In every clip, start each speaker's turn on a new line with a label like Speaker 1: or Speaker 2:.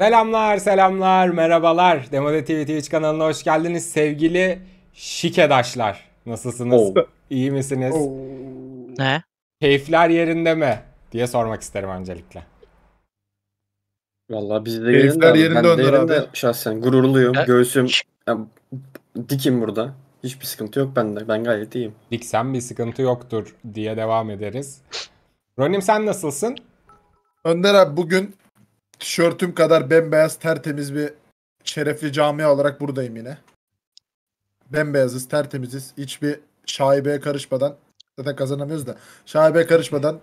Speaker 1: Selamlar, selamlar, merhabalar. Demode TV Twitch kanalına hoş geldiniz sevgili şikedaşlar. Nasılsınız? Oh. İyi misiniz? Oh. Ne? Keyifler yerinde mi? diye sormak isterim öncelikle.
Speaker 2: Vallahi biz de yerinde, abi. yerinde ben de yerinde abi. şahsen gururluyum. Ya. Göğsüm ya, dikim burada. Hiçbir sıkıntı yok bende. Ben gayet iyiyim. Diksen bir sıkıntı yoktur
Speaker 1: diye devam ederiz. Ronim sen nasılsın? Önder abi bugün
Speaker 3: tişörtüm kadar bembeyaz tertemiz bir şerefli camia olarak buradayım yine. Bembeyazız, tertemiziz. Hiçbir şaibeye karışmadan zaten kazanamıyoruz da şaibeye karışmadan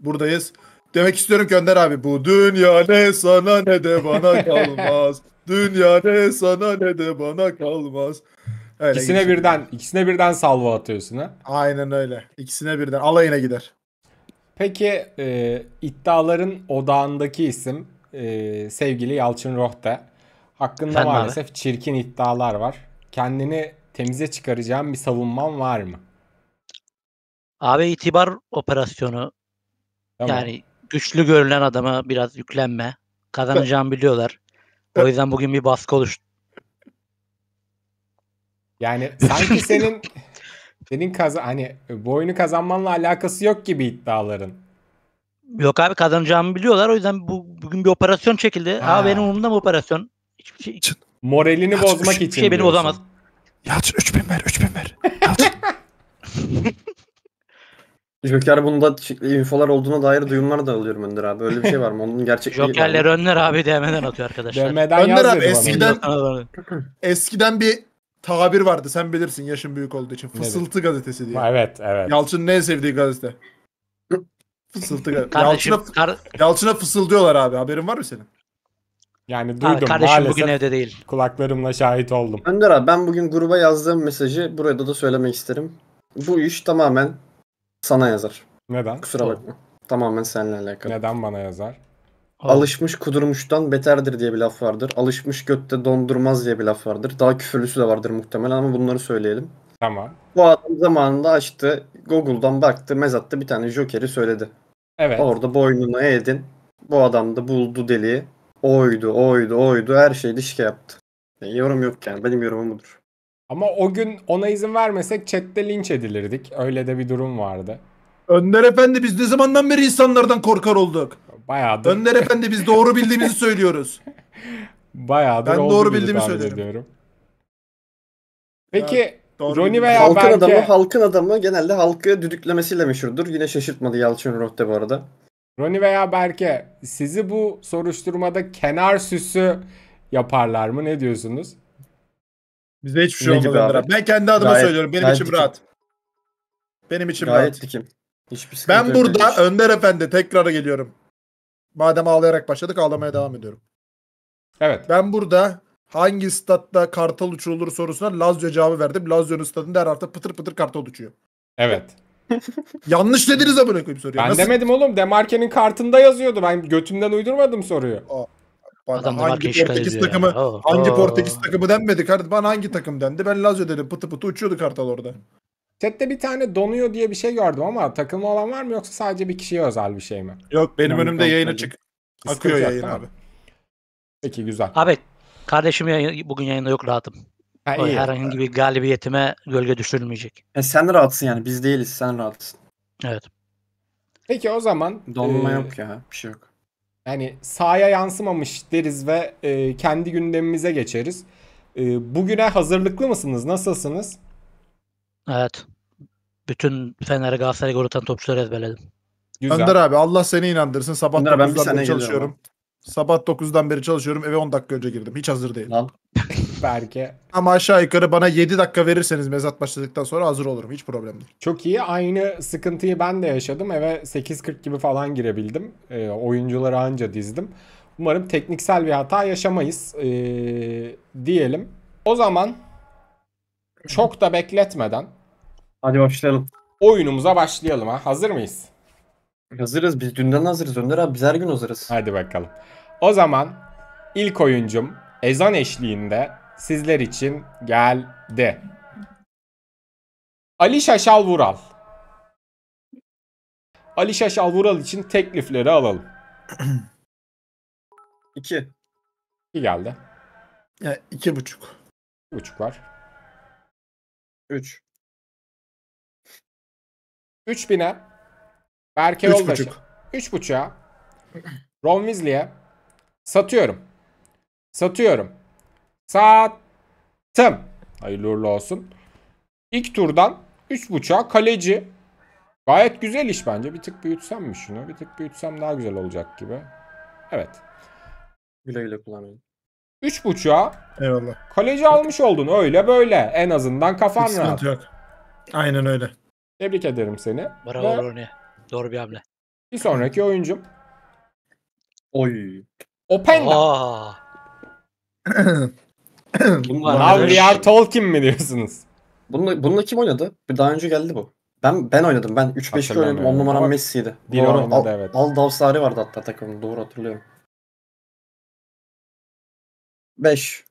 Speaker 3: buradayız. Demek istiyorum ki Önder abi bu dünya ne sana
Speaker 1: ne de bana kalmaz.
Speaker 3: dünya ne sana ne de bana
Speaker 1: kalmaz. Öyle ikisine geçiyor. birden ikisine birden salvo atıyorsun ha. Aynen öyle. İkisine birden alayına gider. Peki e, iddiaların odağındaki isim e, sevgili Yalçın Rohde. Hakkında Efendim maalesef abi? çirkin iddialar var. Kendini temize çıkaracağım bir savunman var mı?
Speaker 4: Abi itibar operasyonu tamam. yani güçlü görülen adama biraz yüklenme. Kazanacağını
Speaker 1: biliyorlar. O yüzden bugün bir baskı oluştu. Yani sanki senin Senin kaz hani e, bu oyunu kazanmanla alakası yok gibi iddiaların. Yok abi kazanacağımı biliyorlar. O yüzden bu, bugün
Speaker 4: bir operasyon çekildi. Ha. Abi benim umurumda mı operasyon? Hiçbir şey. Çıt. Moralini Yalçın, bozmak üç, şey- için. Hiçbir şey beni bozamaz. Yalçın 3000 ver 3000 ver. Yalçın.
Speaker 2: Joker bunda infolar olduğuna dair duyumlar da alıyorum Önder abi. Öyle bir şey var mı? Onun gerçek Jokerler
Speaker 4: Önder abi DM'den atıyor arkadaşlar. DM'den Önder abi eskiden
Speaker 2: eskiden bir
Speaker 3: tabir vardı. Sen bilirsin yaşın büyük olduğu için. Fısıltı evet. gazetesi diye. Evet, evet. Yalçın'ın en sevdiği gazete. Fısıltı gazetesi. Yalçın'a, kar... Yalçın'a fısıldıyorlar abi. Haberin
Speaker 1: var mı senin? Yani duydum. Abi kardeşim Maalesef bugün evde değil. Kulaklarımla şahit oldum. Önder abi
Speaker 2: ben bugün gruba yazdığım mesajı burada da söylemek isterim. Bu iş tamamen sana yazar. Neden? Kusura bakma. Tamamen seninle alakalı. Neden bana yazar? Alışmış kudurmuştan beterdir diye bir laf vardır. Alışmış götte dondurmaz diye bir laf vardır. Daha küfürlüsü de vardır muhtemelen ama bunları söyleyelim. Tamam. Bu adam zamanında açtı. Google'dan baktı. Mezat'ta bir tane Joker'i söyledi. Evet. Orada boynunu eğdin. Bu adam da buldu deliği. Oydu, oydu, oydu. Her şey dişke yaptı. Yani e, yorum yok yani. Benim yorumum
Speaker 1: budur. Ama o gün ona izin vermesek chatte linç edilirdik. Öyle de bir durum vardı. Önder Efendi biz ne zamandan beri insanlardan korkar olduk? Bayağıdır. Önder Efendi biz
Speaker 3: doğru bildiğimizi söylüyoruz.
Speaker 1: Bayağıdır
Speaker 3: ben doğru bildiğimi söylüyorum. Peki ya, Roni veya halkın belki... adamı
Speaker 2: halkın adamı genelde halkı düdüklemesiyle meşhurdur. Yine şaşırtmadı Yalçın Rotte bu arada. Roni veya Berke sizi bu
Speaker 1: soruşturmada kenar süsü yaparlar mı? Ne diyorsunuz?
Speaker 2: Bize hiçbir şey olmadı Ben kendi adıma gayet, söylüyorum. Benim için dikim. rahat.
Speaker 1: Benim için gayet rahat. Gayet
Speaker 2: dikim. Hiçbir ben burada
Speaker 3: Önder Efendi tekrar geliyorum. Madem ağlayarak başladık ağlamaya devam ediyorum. Evet. Ben burada hangi statta kartal uçurulur sorusuna Lazio cevabı verdim. Lazio'nun stadında her hafta pıtır pıtır kartal uçuyor.
Speaker 1: Evet. Yanlış dediniz abone bırakayım soruyu. Ben Nasıl? demedim oğlum. Demarke'nin kartında yazıyordu. Ben götümden uydurmadım soruyu. Aa, bana Adam hangi Portekiz takımı ya.
Speaker 3: Oo. hangi Portekiz
Speaker 1: takımı denmedi kardeşim? Bana hangi takım dendi? Ben Lazio dedim. Pıtı pıtı uçuyordu kartal orada. Chat'te bir tane donuyor diye bir şey gördüm ama takılma olan var mı yoksa sadece bir kişiye özel bir şey mi? Yok benim Dinamik önümde yayın açık. Akıyor yayın abi. Peki güzel. Abi
Speaker 4: kardeşim yayın, bugün yayında yok rahatım.
Speaker 1: Ha,
Speaker 2: iyi. Herhangi
Speaker 4: bir galibiyetime gölge düşürülmeyecek.
Speaker 2: E, sen rahatsın yani biz değiliz sen rahatsın.
Speaker 1: Evet. Peki o zaman. Donma e, yok
Speaker 2: ya bir şey yok.
Speaker 1: Yani sahaya yansımamış deriz ve e, kendi gündemimize geçeriz. E, bugüne hazırlıklı mısınız? Nasılsınız?
Speaker 4: Evet. Bütün Fener'e Galatasaray'a gol atan topçuları ezberledim. Güzel. Önder abi
Speaker 3: Allah seni inandırsın. Sabah Önder, 9'dan beri çalışıyorum. Sabah 9'dan beri çalışıyorum. Eve 10 dakika önce girdim. Hiç hazır değilim. Lan. Belki.
Speaker 4: Ama aşağı
Speaker 1: yukarı bana 7 dakika verirseniz mezat başladıktan sonra hazır olurum. Hiç problem değil. Çok iyi. Aynı sıkıntıyı ben de yaşadım. Eve 8.40 gibi falan girebildim. E, oyuncuları anca dizdim. Umarım tekniksel bir hata yaşamayız e, diyelim. O zaman çok da bekletmeden Hadi başlayalım. Oyunumuza başlayalım ha. Hazır mıyız? Hazırız. Biz dünden hazırız Önder abi. Biz her gün hazırız. Hadi bakalım. O zaman ilk oyuncum ezan eşliğinde sizler için geldi. Ali Şaşal Vural. Ali Şaşal Vural için teklifleri alalım. İki. İki geldi.
Speaker 5: Ya iki buçuk. Buçuk var. Üç. 3000'e
Speaker 1: Berke Üç Yoldaş'a. Buçuk. 3.5'a Ron Weasley'e satıyorum. Satıyorum. Sattım. Hayırlı uğurlu olsun. İlk turdan 3.5'a kaleci. Gayet güzel iş bence. Bir tık büyütsem mi şunu? Bir tık büyütsem daha güzel olacak gibi. Evet. Güle güle kullanın. 3.5'a Eyvallah. kaleci almış oldun. Öyle böyle. En azından Hiç kafanla. sıkıntı yok. Aynen öyle. Tebrik ederim seni. Bravo Ve Rooney. Doğru bir hamle. bir sonraki oyuncum Oy.
Speaker 2: Openda. Aa, Now we are Tolkien mi diyorsunuz? bununla, bununla kim oynadı? Bir Daha önce geldi bu. Ben ben oynadım. Ben 3-5 oynadım. Hatırlamıyorum. 10 numaram Messi'ydi. biri Doğru. oynadı, Al, evet. Al Davsari vardı hatta takımda. Doğru hatırlıyorum.
Speaker 5: 5,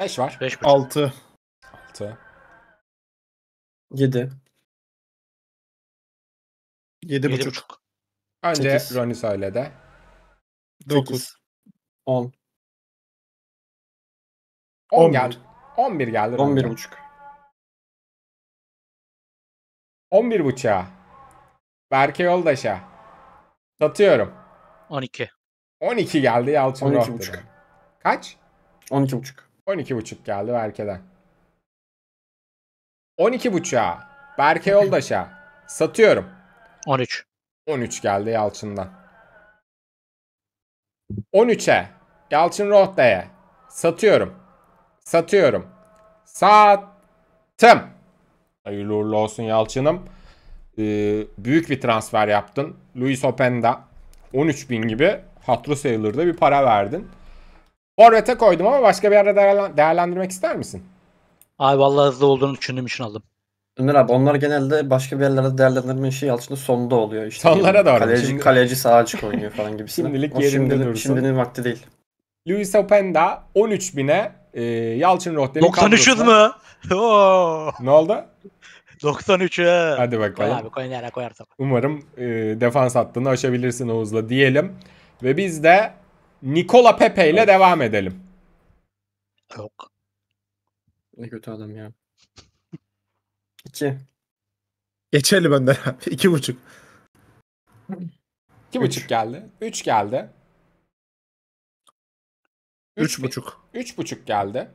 Speaker 5: 5 var. 5 6. 6. 7, 7 buçuk. Önce Bence Sekiz. Ronnie söyle de. 9. 10. 10 geldi. 11 geldi. 11 Ronnie. buçuk. 11 buçuğa.
Speaker 1: Berke Yoldaş'a. Satıyorum. 12. 12 geldi Yalçın 12 Rohter'e. buçuk. Kaç? 12 buçuk. 12 buçuk geldi Berke'den. 12 buçuğa. Berke Yoldaş'a. Satıyorum. 13. 13 geldi Yalçın'dan. 13'e Yalçın Rohta'ya satıyorum. Satıyorum. Sattım. Hayırlı uğurlu olsun Yalçın'ım. Ee, büyük bir transfer yaptın. Luis Openda 13 bin gibi hatırı sayılır
Speaker 2: bir para verdin.
Speaker 1: Forvet'e koydum ama başka bir yerde değerlendirmek ister misin?
Speaker 2: Ay vallahi hızlı olduğunu düşündüğüm için aldım. Önder abi onlar genelde başka bir yerlerde değerlendirme işi şey altında sonda oluyor. işte. Sonlara doğru. Kaleci, şimdi... kaleci sağa açık oynuyor falan gibisinden. Şimdilik o yerinde şimdinin, dursun. Şimdinin vakti değil.
Speaker 1: Luis Openda 13 bine e, Yalçın Rohde'nin 93 mü? Oo. Ne oldu? 93'e. Hadi bakalım. Koy abi
Speaker 4: koy nereye koyarsak.
Speaker 1: Umarım e, defans hattını aşabilirsin Oğuz'la diyelim. Ve biz de Nikola Pepe ile devam edelim.
Speaker 2: Yok. Ne kötü adam ya. İki. Geçerli benden abi. İki buçuk.
Speaker 1: İki buçuk geldi. Üç geldi.
Speaker 5: Üç, buçuk.
Speaker 1: Üç buçuk geldi.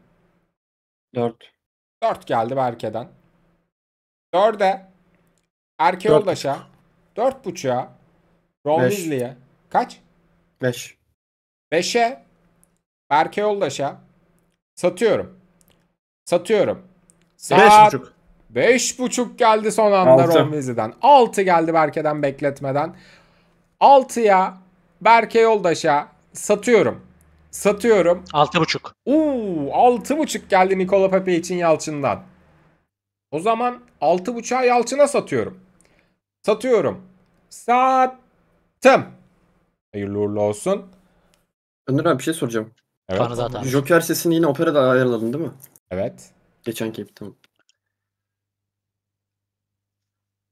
Speaker 1: Dört. Dört geldi Berke'den. Dörde Erke Dört Yoldaş'a dört buçuğa Ron Beş. Weasley'e kaç? Beş. Beşe Berke Yoldaş'a satıyorum. Satıyorum. Saat... Beş buçuk geldi son anda Romvizi'den. altı geldi Berke'den bekletmeden. altıya Berke Yoldaş'a satıyorum. Satıyorum. Altı buçuk. Uuu altı buçuk geldi Nikola Pepe için Yalçın'dan. O zaman altı 6.5'a Yalçın'a satıyorum.
Speaker 2: Satıyorum. Sattım. Hayırlı uğurlu olsun. Önder abi bir şey soracağım. Evet. Joker sesini yine operada ayarladın değil mi? Evet. Geçen keyif tamam.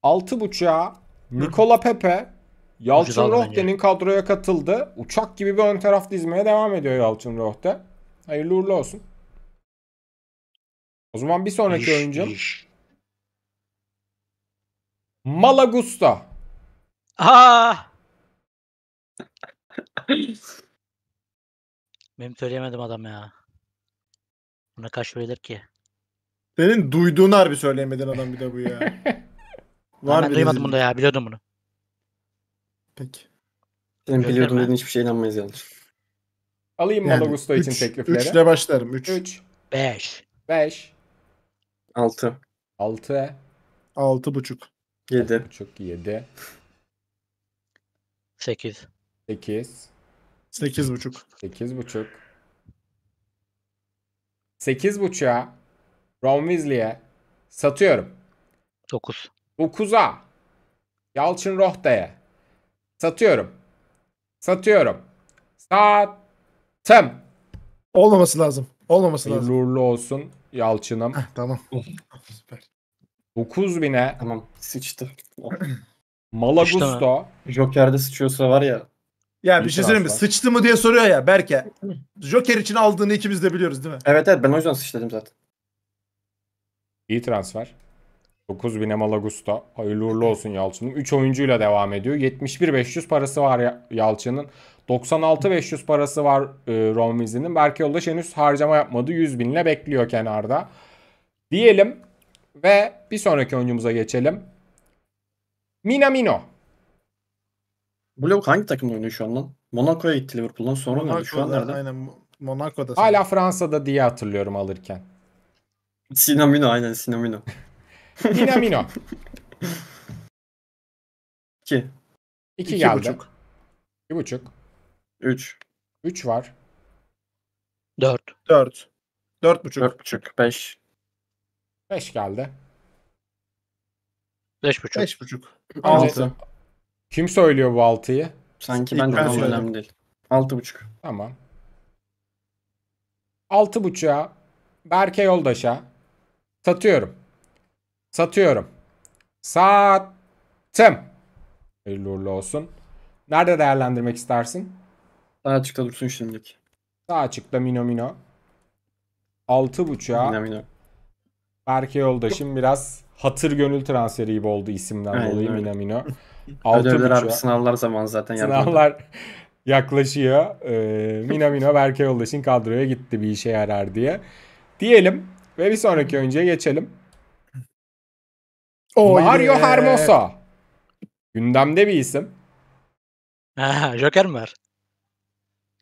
Speaker 1: 6.5'a Nikola Pepe Yalçın Rohte'nin kadroya katıldı. Uçak gibi bir ön taraf dizmeye devam ediyor Yalçın Rohte. Hayırlı uğurlu olsun. O zaman bir sonraki iş, oyuncum. Iş. Malagusta. Aa! Ah!
Speaker 4: Benim söyleyemedim adam ya. Buna kaç verilir ki?
Speaker 3: Senin duyduğun harbi söyleyemedin adam bir de bu ya. Var ben duymadım
Speaker 2: bunu ya biliyordum bunu. Peki. Sen biliyordum dediğin hiçbir şeye inanmayız yalnız.
Speaker 1: Alayım yani, Malagusto için teklifleri. 3 ile başlarım. 3. 3. 5. 5. 6. 6. 6 buçuk. 7. buçuk 7. 8. 8. 8 buçuk. 8 buçuk. 8 buçuğa Ron Weasley'e satıyorum. 9. 9'a. Yalçın Rohta'ya. Satıyorum. Satıyorum. Sattım. Olmaması lazım. Olmaması lazım. Hayırlı olsun Yalçın'ım.
Speaker 2: Heh, tamam. Süper. bine. Tamam sıçtı. Malagusto. Joker'de sıçıyorsa var ya. Ya bir şey söyleyeyim mi? Sıçtı mı diye soruyor
Speaker 3: ya Berke. Joker için aldığını ikimiz de biliyoruz değil mi?
Speaker 2: Evet evet ben o yüzden sıçladım zaten.
Speaker 1: İyi transfer. 9000 Malagusta. Hayırlı uğurlu olsun Yalçın'ım. 3 oyuncuyla devam ediyor. 71-500 parası var Yalçın'ın. 96-500 parası var e, Romvizi'nin. Berke Yoldaş henüz harcama yapmadı. 100 binle bekliyor kenarda. Diyelim ve bir sonraki oyuncumuza geçelim.
Speaker 2: Minamino. Bu lavuk hangi takımda oynuyor şu an lan? Monaco'ya gitti Liverpool'dan sonra Monaco'da, Şu an nerede?
Speaker 3: Aynen Monaco'da. Hala
Speaker 2: Fransa'da diye hatırlıyorum alırken. Sinamino aynen Sinamino. Yine Amino. 2. 2 geldi. buçuk. 3.
Speaker 1: 3 var. 4. 4. 4,5. buçuk. 5. 5 geldi. buçuk. 5,5. buçuk. 6. Kim söylüyor bu 6'yı? Sanki İlk ben de önemli değil. 6,5. Tamam. 6,5'a Berke Yoldaş'a satıyorum. Satıyorum. Sattım. Hayırlı uğurlu olsun. Nerede değerlendirmek istersin? Daha açıkta dursun şimdilik. Daha açıkta Mino Mino. Altı 6.5'a. Mino Mino. Berke yoldaşım biraz hatır gönül transferi gibi oldu isimden aynen, dolayı Mino Minamino. Ödevler abi sınavlar
Speaker 2: zaman zaten Sınavlar
Speaker 1: yapmadım. yaklaşıyor. Ee, Mino. Berke yoldaşın kadroya gitti bir işe yarar diye. Diyelim ve bir sonraki önce geçelim.
Speaker 4: Oy Mario be. Hermosa.
Speaker 1: Gündemde bir isim.
Speaker 4: Aha Joker mi var?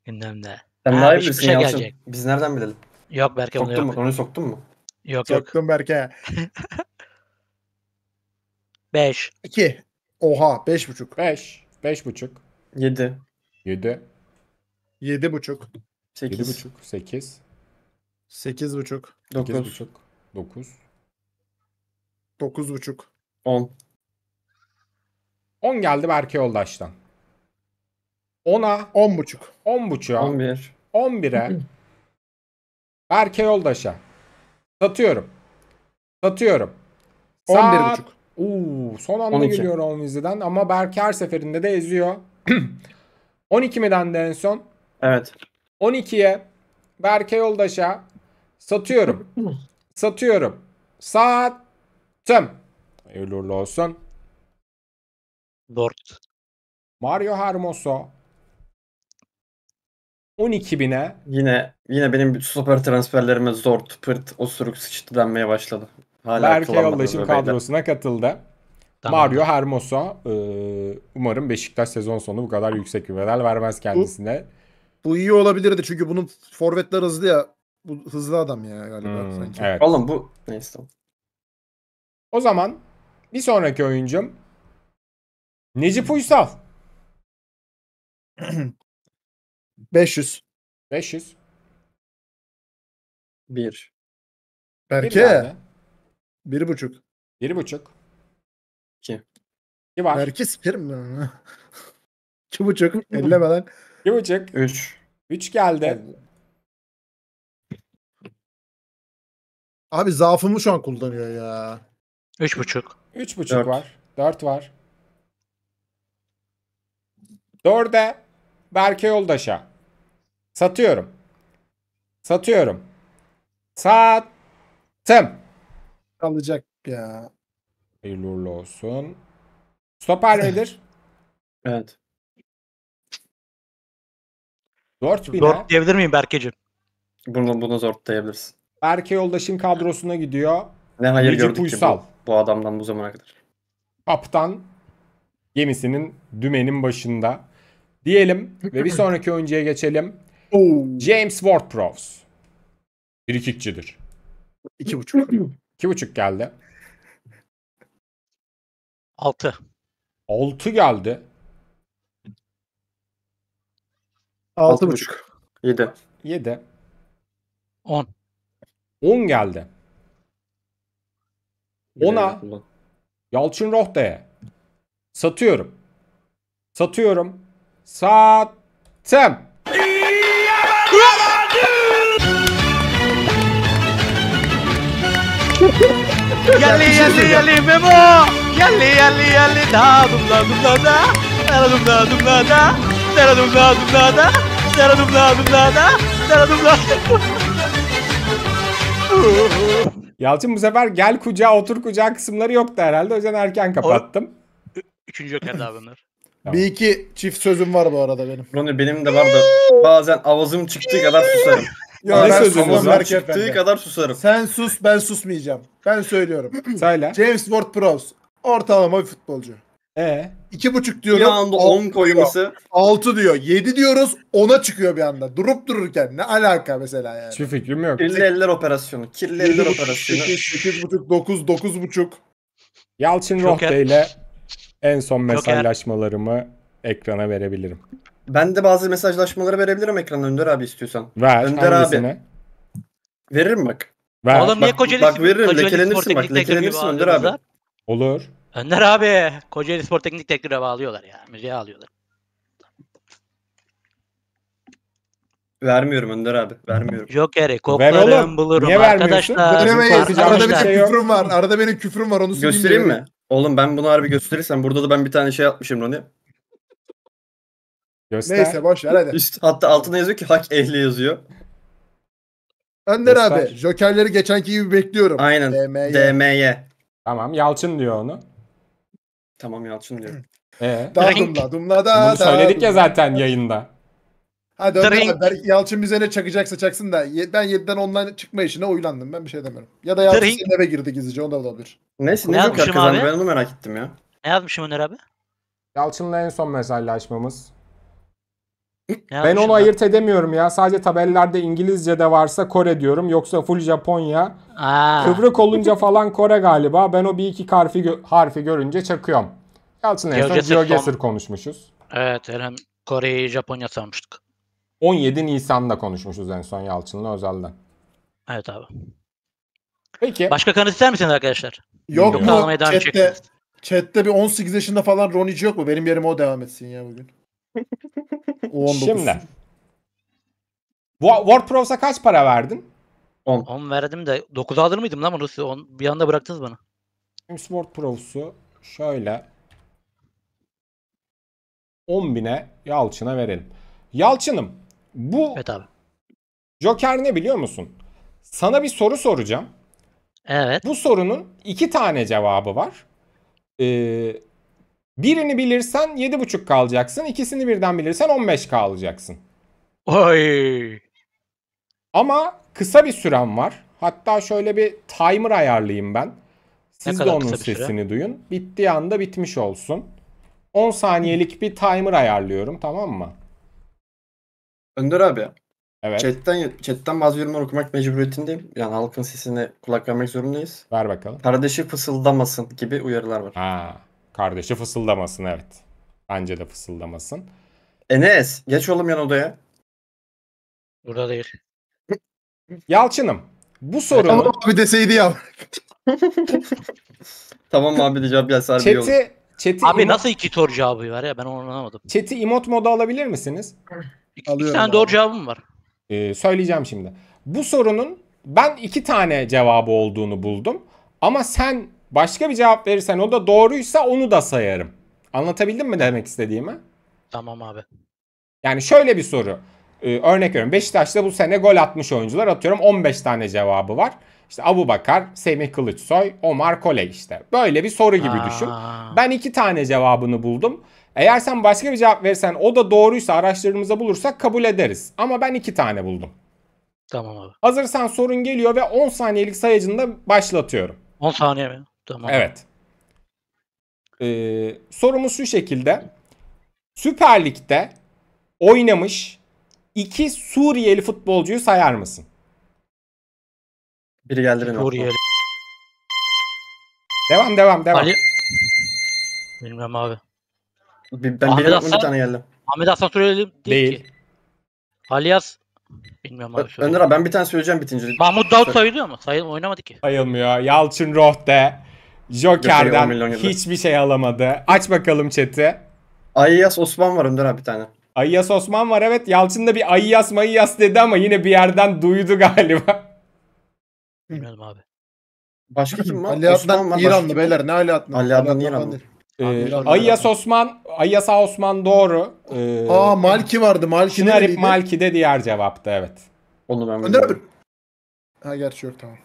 Speaker 4: Gündemde. Sen ha, daha şey Yalçın.
Speaker 2: Biz nereden bilelim?
Speaker 1: Yok Berke
Speaker 4: bunu Soktun mu? yok.
Speaker 2: Onu soktun mu? Yok yok.
Speaker 4: Soktum Berke. 5. 2.
Speaker 3: Oha 5.5. 5. 5.5. 7. 7. buçuk 8. 7.5. 8. 8.5. 9.
Speaker 1: 9. Dokuz buçuk. On. On geldi Berke Yoldaş'tan. 10'a On bir. On bir'e Berke Yoldaş'a satıyorum. Satıyorum. Saat... 11.5. Uuu son anda 12. geliyor Onvizi'den ama Berke her seferinde de eziyor. 12 mi dendi en son? Evet. 12'ye Berke Yoldaş'a satıyorum. satıyorum. Saat Tüm. Hayırlı uğurlu olsun. Dort. Mario Hermoso
Speaker 2: 12 bine. Yine yine benim stoper transferlerime zor pırt osuruk sıçtı denmeye başladı. Hala Berke Yoldaş'ın kadrosuna katıldı. Tamam. Mario
Speaker 1: Hermoso e, umarım Beşiktaş sezon sonu bu kadar yüksek bir bedel vermez kendisine. Bu, bu
Speaker 3: iyi olabilirdi çünkü bunun forvetler hızlı
Speaker 1: ya. Bu hızlı adam ya galiba hmm, sanki.
Speaker 2: Evet. Oğlum bu neyse.
Speaker 3: O zaman bir sonraki oyuncum
Speaker 5: Necip Uysal. 500. 500. Bir. Bir Berke.
Speaker 3: yani. Bir buçuk. Bir buçuk. İki. İki var. Berke sikerim mi? onu? buçuk. Elleme lan. İki buçuk. Üç. Üç geldi. Abi zaafımı şu an kullanıyor ya.
Speaker 1: Üç buçuk. Üç
Speaker 3: buçuk Dört. var. Dört var.
Speaker 1: Dörde Berke Yoldaş'a. Satıyorum. Satıyorum. Sattım. Alacak ya. Hayırlı uğurlu olsun. Stoper midir?
Speaker 2: evet. 4000'e. Zor diyebilir miyim Berkeciğim? Bunu, bunu zor diyebilirsin.
Speaker 1: Berke Yoldaş'ın kadrosuna gidiyor.
Speaker 2: Ne hayır Necip gördük Uysal. Ki bu, bu adamdan bu zamana kadar.
Speaker 1: Kaptan gemisinin dümenin başında diyelim ve bir sonraki oyuncuya geçelim. James Ward-Prowse. Frikikçidir. İki buçuk. İki buçuk geldi. Altı. Altı geldi. Altı buçuk. Yedi. Yedi. On. On geldi. Ona Yalçın Rohta'ya satıyorum. Satıyorum. Sattım.
Speaker 2: Yalli yalli yalli Memo. Yalli yalli yalli da dumla dumla da. Dara dumla dumla da. Dara dumla dumla da. Dara
Speaker 6: dumla dumla da. Dara dumla.
Speaker 1: Yalçın bu sefer gel kucağa otur kucağa kısımları yoktu herhalde. O yüzden erken kapattım.
Speaker 4: O...
Speaker 2: Üçüncü yok daha
Speaker 1: Bir iki çift sözüm var bu arada benim. Bunu benim de var da
Speaker 2: bazen avazım çıktığı kadar susarım. ya ne sözüm var? Çıktığı kadar susarım. Sen sus ben
Speaker 3: susmayacağım. Ben söylüyorum. Söyle. James Ward-Prowse ortalama bir futbolcu. Ee? İki buçuk diyorum. Bir anda on koyması. Altı diyor. Yedi diyoruz. Ona çıkıyor bir anda. Durup dururken. Ne alaka mesela yani.
Speaker 2: Hiçbir fikrim yok. Kirli eller operasyonu. Kirli eller operasyonu. Sekiz sekiz buçuk, dokuz dokuz buçuk.
Speaker 1: Yalçın Rohde ile en son mesajlaşmalarımı ekrana verebilirim.
Speaker 2: Ben de bazı mesajlaşmaları verebilirim ekrana Önder abi istiyorsan. Ver. Önder hangisine? abi. Veririm bak. Ver. Oğlum bak, niye Kocaeli Bak veririm. Kocaeli lekelenirsin bak. Lekelenirsin Önder abi. Olur.
Speaker 4: Önder abi. Kocaeli Spor Teknik Direktörü'ne bağlıyorlar ya. Müziğe alıyorlar.
Speaker 2: Vermiyorum Önder abi. Vermiyorum. Yok yere. Koklarım bulurum Niye arkadaşlar. Dönemeyiz. Arada benim şey küfrüm
Speaker 3: var. Arada benim küfrüm var. Onu Göstereyim mi?
Speaker 2: Oğlum ben bunu harbi gösterirsem burada da ben bir tane şey yapmışım Roni. Göster. Neyse boş ver hadi. Üst, hatta altına yazıyor ki hak ehli yazıyor. Önder Göster. abi
Speaker 3: jokerleri geçenki gibi bekliyorum.
Speaker 2: Aynen. DM'ye. Tamam Yalçın diyor onu. Tamam Yalçın diyorum.
Speaker 1: Ee, Drink. dumla dumla da. bunu söyledik ya zaten yayında.
Speaker 2: Hadi Drink. öyle
Speaker 3: ver. Yalçın bize ne çakacaksa çaksın da. Ben 7'den online çıkma işine oylandım. Ben bir şey demiyorum. Ya da Yalçın
Speaker 1: Drink. eve girdi gizlice. O da olabilir.
Speaker 2: Neyse ne Ne yapmışım kazandı abi? ben onu merak ettim ya.
Speaker 1: Ne yapmışım Öner abi? Yalçın'la en son mesajlaşmamız ya ben onu ayırt edemiyorum ya. Sadece tabellerde İngilizce de varsa Kore diyorum. Yoksa full Japonya. Aa. Kıvrık olunca falan Kore galiba. Ben o bir iki harfi, gö- harfi görünce çakıyorum. Yalçın en son GeoGuessr konuşmuşuz.
Speaker 4: Evet hem Kore'yi Japonya sanmıştık.
Speaker 1: 17 Nisan'da konuşmuşuz en son Yalçın'la özelden. Evet abi. Peki. Başka kanıt ister misiniz arkadaşlar? Yok mu? Chat'te,
Speaker 3: chat'te bir 18 yaşında falan Ronici yok mu? Benim yerim o devam etsin ya bugün.
Speaker 4: U19. Şimdi. WordPro'sa kaç para verdin? 10. 10 verdim de 9 alır mıydım lan bunu? 10, bir anda bıraktınız bana.
Speaker 1: James Ward Pro'su şöyle 10 bine Yalçın'a verelim. Yalçın'ım bu evet abi. Joker ne biliyor musun? Sana bir soru soracağım. Evet. Bu sorunun iki tane cevabı var. Ee, Birini bilirsen 7,5 kalacaksın. İkisini birden bilirsen 15 kalacaksın. Oy. Ama kısa bir süren var. Hatta şöyle bir timer ayarlayayım ben. Siz de onun sesini duyun. Bittiği anda bitmiş olsun.
Speaker 2: 10 saniyelik bir timer ayarlıyorum tamam mı? Önder abi. Evet. Chatten, chatten bazı yorumlar okumak mecburiyetindeyim. Yani halkın sesine kulak vermek zorundayız. Ver bakalım. Kardeşi fısıldamasın gibi uyarılar var. Ha. Kardeşi fısıldamasın
Speaker 1: evet. Bence de fısıldamasın. Enes geç oğlum yan odaya.
Speaker 2: Burada değil. Yalçın'ım bu soru. Tamam abi deseydi ya. tamam abi de cevap gelse harbi olur.
Speaker 1: Chat'i Abi emot... nasıl
Speaker 4: iki doğru cevabı
Speaker 1: var ya ben onu anlamadım. Chat'i emot modu alabilir misiniz? İki, iki tane abi. doğru cevabım var. Ee, söyleyeceğim şimdi. Bu sorunun ben iki tane cevabı olduğunu buldum. Ama sen Başka bir cevap verirsen o da doğruysa onu da sayarım. Anlatabildim mi demek istediğimi? Tamam abi. Yani şöyle bir soru. Ee, örnek veriyorum. Beşiktaş'ta bu sene gol atmış oyuncular atıyorum 15 tane cevabı var. İşte Abu Bakar, Semih Kılıçsoy, Omar Kole işte. Böyle bir soru gibi Aa. düşün. Ben iki tane cevabını buldum. Eğer sen başka bir cevap verirsen o da doğruysa araçlarımıza bulursak kabul ederiz. Ama ben iki tane buldum. Tamam abi. Hazırsan sorun geliyor ve 10 saniyelik sayacını da başlatıyorum. 10 saniye mi? Tamam. Evet. Ee, sorumuz şu şekilde. Süper Lig'de oynamış iki Suriyeli futbolcuyu sayar mısın? Biri geldi benim Suriyeli. Devam devam devam. Ali...
Speaker 4: Bilmem abi.
Speaker 2: Bir- Ben Ahmet bir bir tane geldi. Ahmet
Speaker 4: Hasan Suriyeli değil, Değil. ki. Alias bilmiyorum abi.
Speaker 2: Ö- Önder abi ben bir tane söyleyeceğim bitince. Mahmut Davut
Speaker 4: sayılıyor mu? Sayın
Speaker 1: oynamadı ki. Sayılmıyor. Yalçın Rohde. Joker'den hiçbir şey alamadı. Aç bakalım chat'i. Ayas Osman var Önder abi bir tane. Ayyas Osman var evet. Yalçın da bir Ayyas Mayyas dedi ama yine bir yerden duydu galiba. Bilmiyorum abi. Başka kim var? Ali Osman Adnan var, İranlı başka-
Speaker 3: beyler ne Ali Adnan? Ali Adnan İranlı. değil.
Speaker 1: Ee, Ayyas Osman, Ayyas Osman doğru. Ee, Aa Malki vardı. Malki Şınar Malki de diğer cevaptı evet. Onu ben Önder bilmiyorum.
Speaker 3: abi. Ha gerçi yok tamam.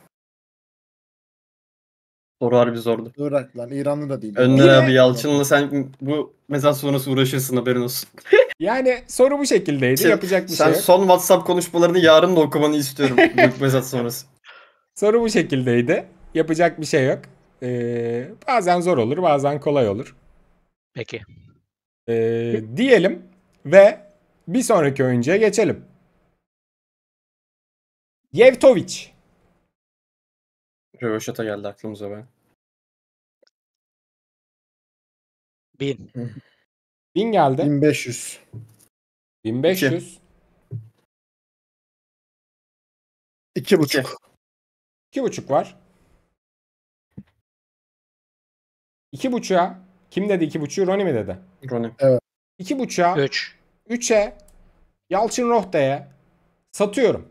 Speaker 2: Soru harbi zordu.
Speaker 3: Irak lan İranlı da değil. Önder abi Yalçın'la
Speaker 2: sen bu mezar sonrası uğraşırsın haberin olsun. Yani soru bu şekildeydi. Sen- şey, Yapacak bir şey Sen son WhatsApp konuşmalarını yarın da okumanı istiyorum. Büyük mezar sonrası. Soru bu şekildeydi.
Speaker 1: Yapacak bir şey yok. Ee, bazen zor olur, bazen kolay olur. Peki. Ee, diyelim ve bir sonraki oyuncuya geçelim.
Speaker 5: Yevtoviç. Röveşata geldi aklımıza ben. 1000. 1000 geldi. 1500. 1500. 2 buçuk. 2 buçuk var.
Speaker 1: 2 buçuğa kim dedi 2 buçuğu? Roni mi dedi? Roni. Evet. 2 buçuğa 3. 3'e Yalçın Rohta'ya satıyorum.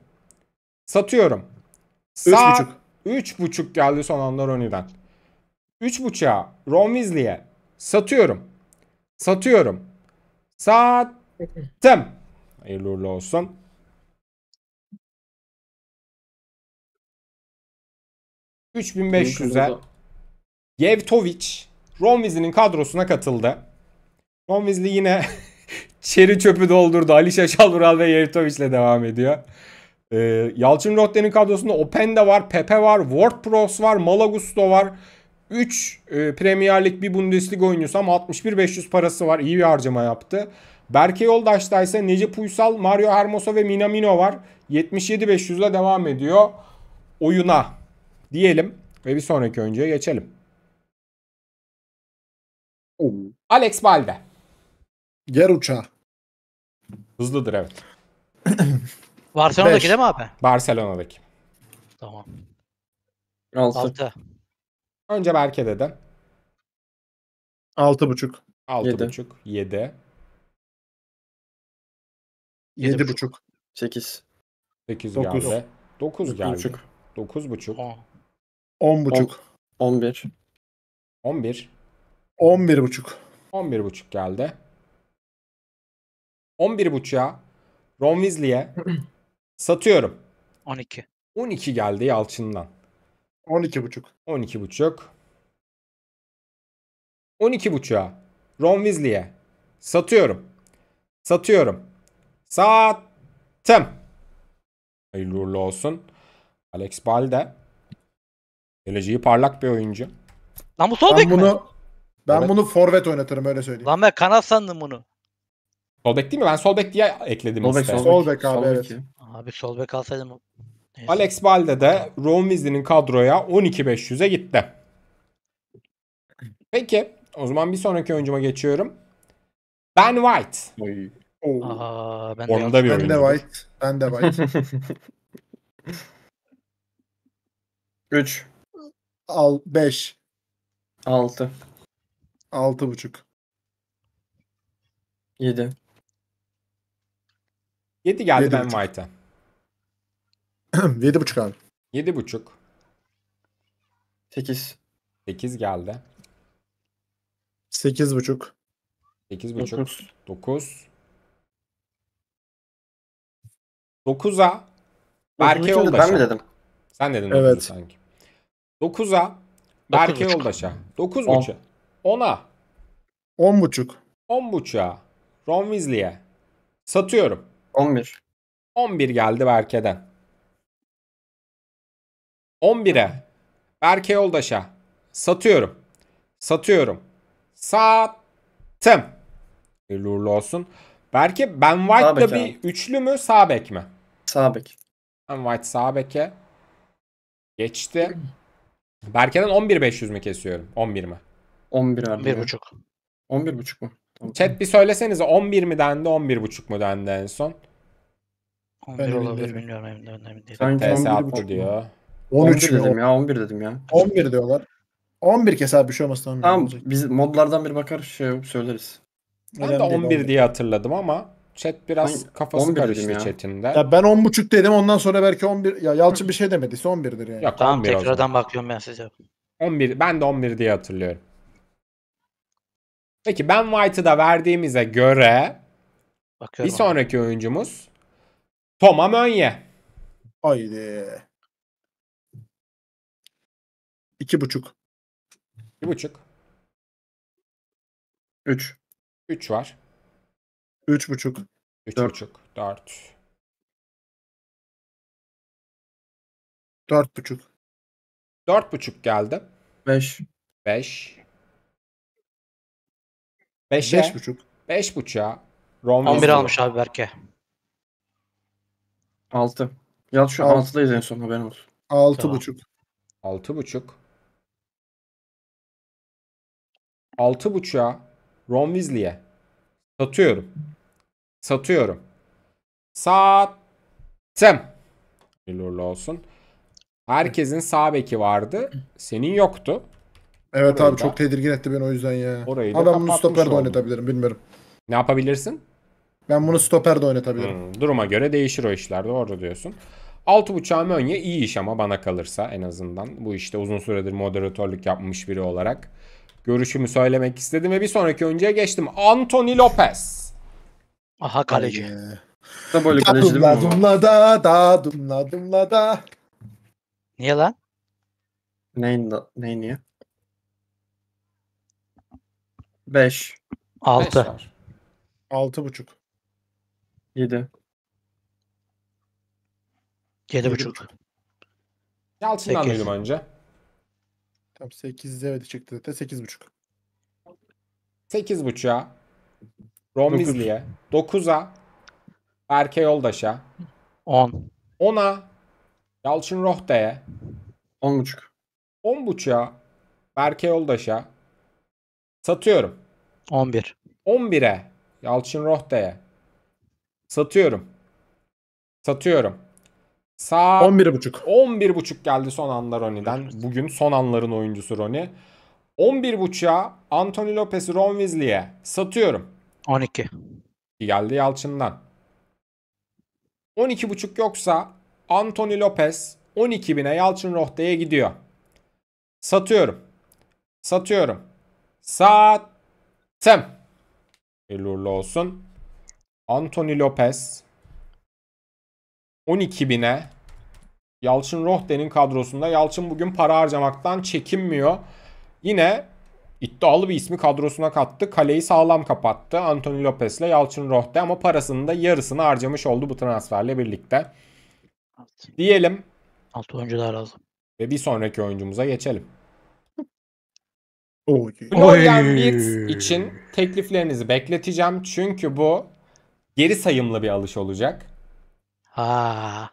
Speaker 1: Satıyorum. 3 buçuk. 3 buçuk geldi son anda Roni'den. 3 buçuğa Ron Weasley'e Satıyorum. Satıyorum. Sattım. Hayırlı uğurlu olsun. ...3500'e... Yevtovic... ...Ron kadrosuna katıldı. Ron yine... ...çeri çöpü doldurdu. Ali Şaşalural ve Yevtovic'le devam ediyor. Ee, Yalçın Rotte'nin kadrosunda Openda var, Pepe var, Ward Pros var, Malagusto var... 3 e, Premier Lig bir Bundesliga oynuyorsam 61-500 parası var. İyi bir harcama yaptı. Berke Yoldaş'ta ise Necip Uysal, Mario Hermoso ve Minamino var. 77.500 ile devam ediyor oyuna diyelim ve bir sonraki oyuncuya geçelim. Alex Balde. Yer uçağı. Hızlıdır evet. Barcelona'daki Beş. değil mi abi? Barcelona'daki. Tamam. Altı. Altı. Önce Berke dedin. 6.5. buçuk
Speaker 5: 7. 7.5.
Speaker 1: 8. 8 9. geldi. 9 geldi. 9.5. 10.5. 11. 11. 11.5. buçuk geldi. 11.5'a Ron Weasley'e satıyorum. 12. 12 geldi Yalçın'dan buçuk. buçuk. 12.5. 12.5'a Ron Weasley'e satıyorum. Satıyorum. Sattım. Hayırlı uğurlu olsun. Alex Balde. Geleceği parlak bir oyuncu. Lan bu sol bek Ben mi? bunu ben Evet. bunu forvet oynatırım öyle söyleyeyim. Lan ben kanat sandım bunu. Sol bek değil mi? Ben sol bek diye ekledim. Sol bek, listeye. sol bek. abi, evet.
Speaker 4: Abi sol bek alsaydım
Speaker 1: Alex Valde de Ron Weasley'nin kadroya 12.500'e gitti. Peki o zaman bir sonraki oyuncuma geçiyorum. Ben White. Oy. Aa, ben de, ben de White. Ben de White.
Speaker 2: 3.
Speaker 3: Al 5. 6. 6 buçuk.
Speaker 1: 7. 7 geldi Yedi Ben buçuk. White'a. Yedi 7.5 abi. buçuk. Sekiz. Sekiz geldi. Sekiz buçuk. 9. 9'a Berke Yoldaş'a. Ben mi dedim? Sen dedin evet. sanki. 9'a Berke Yoldaş'a. On buçuk. On 10.5'a. Ron Weasley'e. Satıyorum. On bir. On bir geldi Berke'den. 11'e. Berke Yoldaş'a. Satıyorum. Satıyorum. Sattım. Hayırlı uğurlu olsun. Berke Ben White'la bir üçlü mü sağ bek mi? Sağ bek. Ben White sağ beke. Geçti. Hmm. Berke'den 11.500 mü kesiyorum? 11 mi? 11 abi. 11.5. 11.5 mu? Chat bir söylesenize 11 mi dendi 11.5 mu dendi en son? 11 olabilir
Speaker 4: bilmiyorum emin değilim.
Speaker 1: Sanki TS diyor. Mu? 13 11 dedim
Speaker 2: ya 11 dedim ya.
Speaker 3: 11 diyorlar. 11 kez abi bir şey olmaz tamam. olacak.
Speaker 2: biz modlardan bir bakar şey yok söyleriz. Ben Önemli de 11 diye hatırladım ama chat biraz Hayır, kafası karıştı ya. chatinde.
Speaker 1: Ya
Speaker 3: ben 10.5 dedim ondan sonra belki 11 ya Yalçın bir şey demediyse 11'dir yani. Yok, tamam 11
Speaker 1: tekrardan bakıyorum ben size. 11 ben de 11 diye hatırlıyorum. Peki Ben White'ı da verdiğimize göre Bakıyorum bir sonraki abi. oyuncumuz Toma Mönye. Haydi.
Speaker 5: İki buçuk. Bir buçuk. Üç. Üç var. Üç buçuk. Üç Dört. buçuk. Dört. Dört buçuk. Dört
Speaker 1: buçuk geldi. Beş. Beş. Beşe. Beş buçuk. Beş buçuğa. Ron 11 almış abi Berke.
Speaker 2: Altı. Ya şu Alt. altıdayız en son haberin olsun. Altı Tamam.
Speaker 1: buçuk. Altı buçuk. 6.5'a Ron Weasley'e satıyorum. Satıyorum. Sattım. Hayırlı olsun. Herkesin sağ beki vardı. Senin yoktu. Evet Orayı abi da, çok tedirgin
Speaker 3: etti beni o yüzden ya. Orayı da ben bunu stoper de oynatabilirim
Speaker 1: bilmiyorum. Ne yapabilirsin?
Speaker 3: Ben bunu stoper de oynatabilirim.
Speaker 1: Hmm, duruma göre değişir o işler doğru diyorsun. 6.5'a Mönye iyi iş ama bana kalırsa en azından. Bu işte uzun süredir moderatörlük yapmış biri olarak görüşümü söylemek istedim ve bir sonraki oyuncuya geçtim. Anthony Lopez. Aha kaleci. Da böyle kaleci değil mi?
Speaker 3: Dumla da da dumla dumla da.
Speaker 2: Niye lan? Neyin, neyin niye? 5. 6. 6 buçuk. 7.
Speaker 3: 7 buçuk. Yalçın'dan duydum önce. Tam 8'e evet çıktı zaten. 8.5.
Speaker 1: 8.5'a. Romizli'ye. 9'a. Berke Yoldaş'a. 10. 10'a. Yalçın Rohta'ya. 10.5. 10.5'a. Berke Yoldaş'a. Satıyorum. 11. 11'e. Yalçın Rohta'ya. Satıyorum. Satıyorum. Saat 11.30. 11.30 geldi son anlar Roni'den. Bugün son anların oyuncusu Roni. 11.30'a Anthony Lopez'i Ron Weasley'e satıyorum. 12. Geldi Yalçın'dan. 12.30 yoksa Anthony Lopez 12.000'e Yalçın Rohte'ye gidiyor. Satıyorum. Satıyorum. Sattım. Hayırlı olsun. Anthony Lopez 12 bine. Yalçın Rohde'nin kadrosunda. Yalçın bugün para harcamaktan çekinmiyor. Yine iddialı bir ismi kadrosuna kattı. Kaleyi sağlam kapattı. Anthony Lopez ile Yalçın Rohde ama parasının da yarısını harcamış oldu bu transferle birlikte. Diyelim. Altı oyuncu daha lazım. Ve bir sonraki oyuncumuza geçelim. Oy. için tekliflerinizi bekleteceğim. Çünkü bu geri sayımlı bir alış olacak. Ha.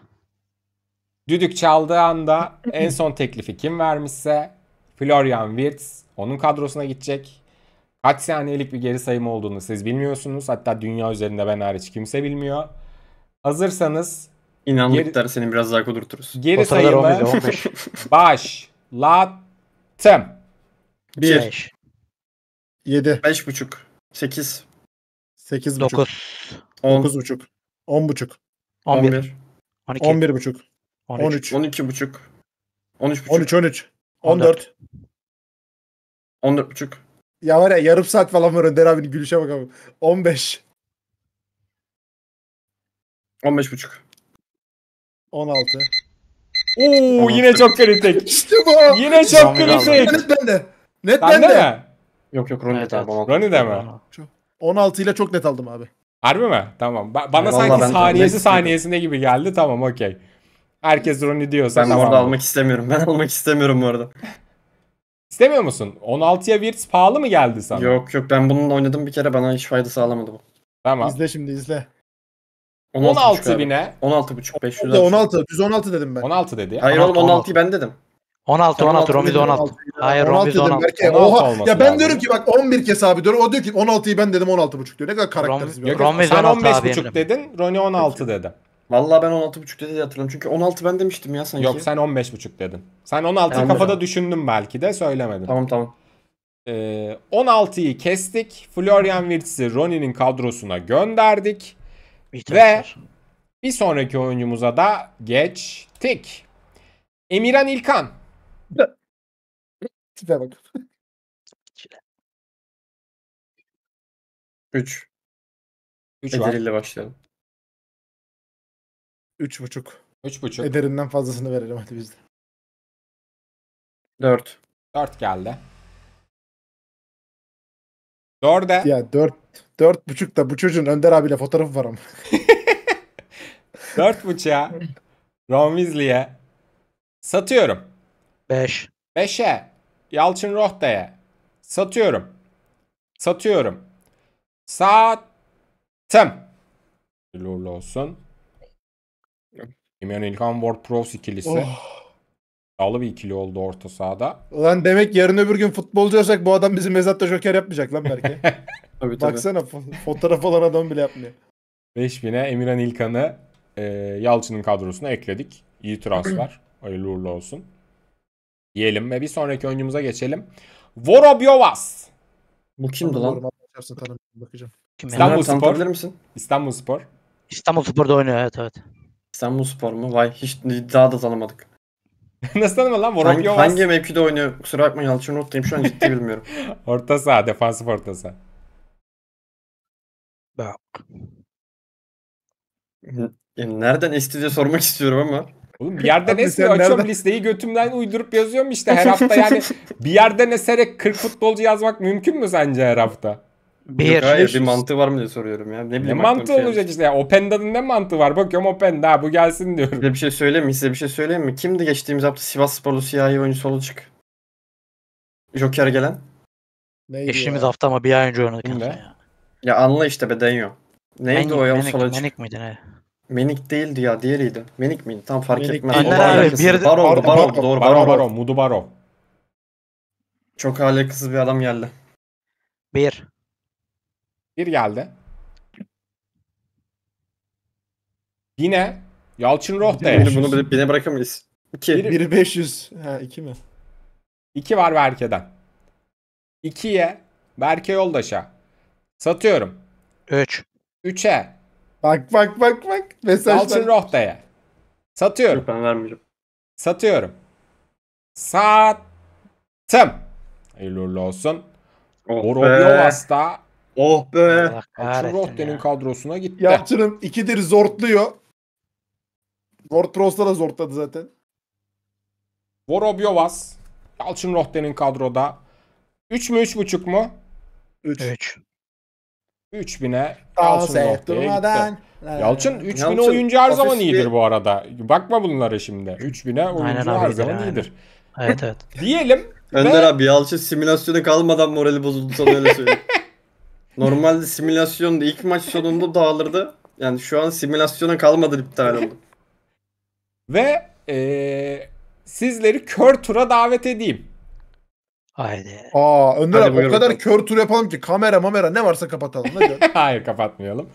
Speaker 1: Düdük çaldığı anda en son teklifi kim vermişse Florian Wirtz onun kadrosuna gidecek. Kaç saniyelik bir geri sayım olduğunu siz bilmiyorsunuz. Hatta dünya üzerinde ben hariç kimse bilmiyor. Hazırsanız
Speaker 2: İnandıkları geri, seni biraz daha kudurturuz. Geri sayımı
Speaker 1: başlattım. 1 7 5 buçuk
Speaker 3: 8 8 buçuk 9 10 9 buçuk 10 buçuk 11. 11. 12. 11,5.
Speaker 2: 13. 12,5. 13,5. 13,
Speaker 3: 13. 14. buçuk. Ya var ya yarım saat falan var Önder abinin gülüşe bakalım. 15. buçuk.
Speaker 2: 16. Oo Tamam. yine
Speaker 5: çok kritik. İşte bu. Yine
Speaker 2: çok kritik. Net
Speaker 3: bende. Net
Speaker 2: Sen de bende. Yok yok Ronnie Evet, evet, abi. 16. Ronnie de mi?
Speaker 3: 16 ile çok net aldım abi.
Speaker 1: Harbi mi? Tamam. Ba- bana Vallahi sanki ben saniyesi saniyesinde gibi
Speaker 2: geldi. Tamam okey. Herkes Rooney diyorsa ben tamam. orada almak istemiyorum. Ben almak istemiyorum orada. İstemiyor musun? 16'ya Wirtz pahalı mı geldi sana? Yok yok ben bununla oynadım bir kere bana hiç fayda sağlamadı bu. Tamam.
Speaker 3: İzle şimdi izle. 16, 16 bine.
Speaker 2: 16 buçuk 500. 16
Speaker 3: düz 16 dedim ben. 16 dedi. ya. Hayır oğlum 16'yı
Speaker 2: ben dedim. 16 16 Romiz 16. 16. Hayır Romiz 16. 16. Belki, 16 oha. Ya ben lazım.
Speaker 3: diyorum ki bak 11 kez abi diyorum. O diyor ki 16'yı ben dedim 16 buçuk diyor. Ne kadar karakteriz. Rom, Sen 15 buçuk
Speaker 1: dedin. Roni 16 dedi. Vallahi ben 16 buçuk dedi hatırlıyorum. Çünkü 16 ben demiştim ya sanki. Yok sen 15 buçuk dedin. Sen 16'yı kafada mi? düşündün belki de söylemedin. Tamam tamam. Ee, 16'yı kestik. Florian Wirtz'i Roni'nin kadrosuna gönderdik. İhtiyaçlar. Ve bir sonraki oyuncumuza da geçtik. Emirhan İlkan
Speaker 5: Tipe bak.
Speaker 6: 3. 3 var. Ederiyle başlayalım.
Speaker 5: Üç buçuk. 3,5. Ederinden fazlasını verelim hadi biz de.
Speaker 1: 4. 4 geldi.
Speaker 3: 4'e. Ya 4, 4 buçuk da bu çocuğun Önder abiyle fotoğrafı var ama.
Speaker 1: 4.5'a Ron Weasley'e satıyorum. 5. 5'e. Yalçın Rohta'ya. Satıyorum. Satıyorum. Sattım. Hayırlı olsun. Damian İlkan Ward Pros ikilisi. Oh. bir ikili oldu orta sahada.
Speaker 3: Lan demek yarın öbür gün futbolcu olacak bu adam bizi mezatta joker yapmayacak lan belki.
Speaker 1: tabii, tabii. Baksana
Speaker 3: fotoğraf olan adam bile yapmıyor.
Speaker 1: 5000'e Emirhan İlkan'ı e, Yalçın'ın kadrosuna ekledik. İyi transfer. Hayırlı uğurlu olsun diyelim ve bir sonraki oyuncumuza geçelim. Vorobyovas. Bu kimdi lan? Bakacağım. Kim İstanbul Spor.
Speaker 2: misin? İstanbul Spor. İstanbul Spor'da oynuyor evet evet. İstanbul Spor mu? Vay hiç daha da tanımadık.
Speaker 1: Nasıl tanımadın lan? Vorobyovas. Hangi, hangi mevkide
Speaker 2: oynuyor? Kusura bakma yanlış unuttayım şu an ciddi bilmiyorum. orta saha, defansif orta saha. Bak. Nereden esti sormak istiyorum ama. Oğlum bir yerden
Speaker 1: esmiyor. Açıyorum nereden? listeyi götümden uydurup yazıyorum işte her hafta yani bir yerden eserek 40 futbolcu yazmak mümkün mü sence her hafta? Bir. Yok, hayır bir mantığı
Speaker 2: var mı diye soruyorum ya. Ne bileyim. Ne mantığı şey olacak işte. Ya. Openda'nın ne mantığı var? Bakıyorum Openda bu gelsin diyorum. Size bir şey söyleyeyim mi? Size bir şey söyleyeyim mi? Kimdi geçtiğimiz hafta Sivas Sporlu siyahi oyuncusu olacak? Joker gelen. Neydi geçtiğimiz ya? hafta ama bir ay önce oynadık. Ya. ya anla işte be deniyor. Neydi menik, o ya? Menik, menik miydi ne? Menik değildi ya diğeriydi. Menik miydi? Tam fark Menik etmez. Onlar abi, baro baro baro baro doğru Barov. Baro Baro, Mudu baro Çok alakasız bir adam geldi. Bir. Bir geldi. Yine
Speaker 1: Yalçın Rohtaya. Şimdi bunu bile- bine bırakamayız. İki. Biri- 1'i
Speaker 2: 500. Ha 2 mi?
Speaker 1: 2 var Berke'den. 2'ye Berke Yoldaş'a. Satıyorum. Üç. 3'e Bak bak bak bak. Mesajlar. Yalçın Rohta'ya. Satıyorum. Yok ben vermeyeceğim. Satıyorum. Sattım. Hayırlı uğurlu olsun. Oh Borobiolas'ta Oh be. Yalçın Rohta'nın ya. kadrosuna gitti. Yalçın'ın ikidir zortluyor. Wordpress'ta da zortladı zaten. Vorobiovas. Yalçın Rohte'nin kadroda. 3 mü 3.5 mu? 3. 3. 3000'e Yalçın noktaya Yalçın 3000'e oyuncu her zaman iyidir
Speaker 2: bu arada. Bakma bunlara şimdi. 3000'e oyuncu her zaman yani. iyidir.
Speaker 4: Evet
Speaker 1: evet.
Speaker 2: Diyelim Önder abi Yalçın simülasyonu kalmadan morali bozuldu sana öyle söyleyeyim. Normalde simülasyonda ilk maç sonunda dağılırdı. Yani şu an simülasyona kalmadı iptal oldu. ve eee, sizleri kör tura davet edeyim.
Speaker 1: Haydi. Aa Önder Hadi abi o kadar kör
Speaker 3: tur yapalım ki kamera mamera ne varsa kapatalım.
Speaker 1: Hayır kapatmayalım.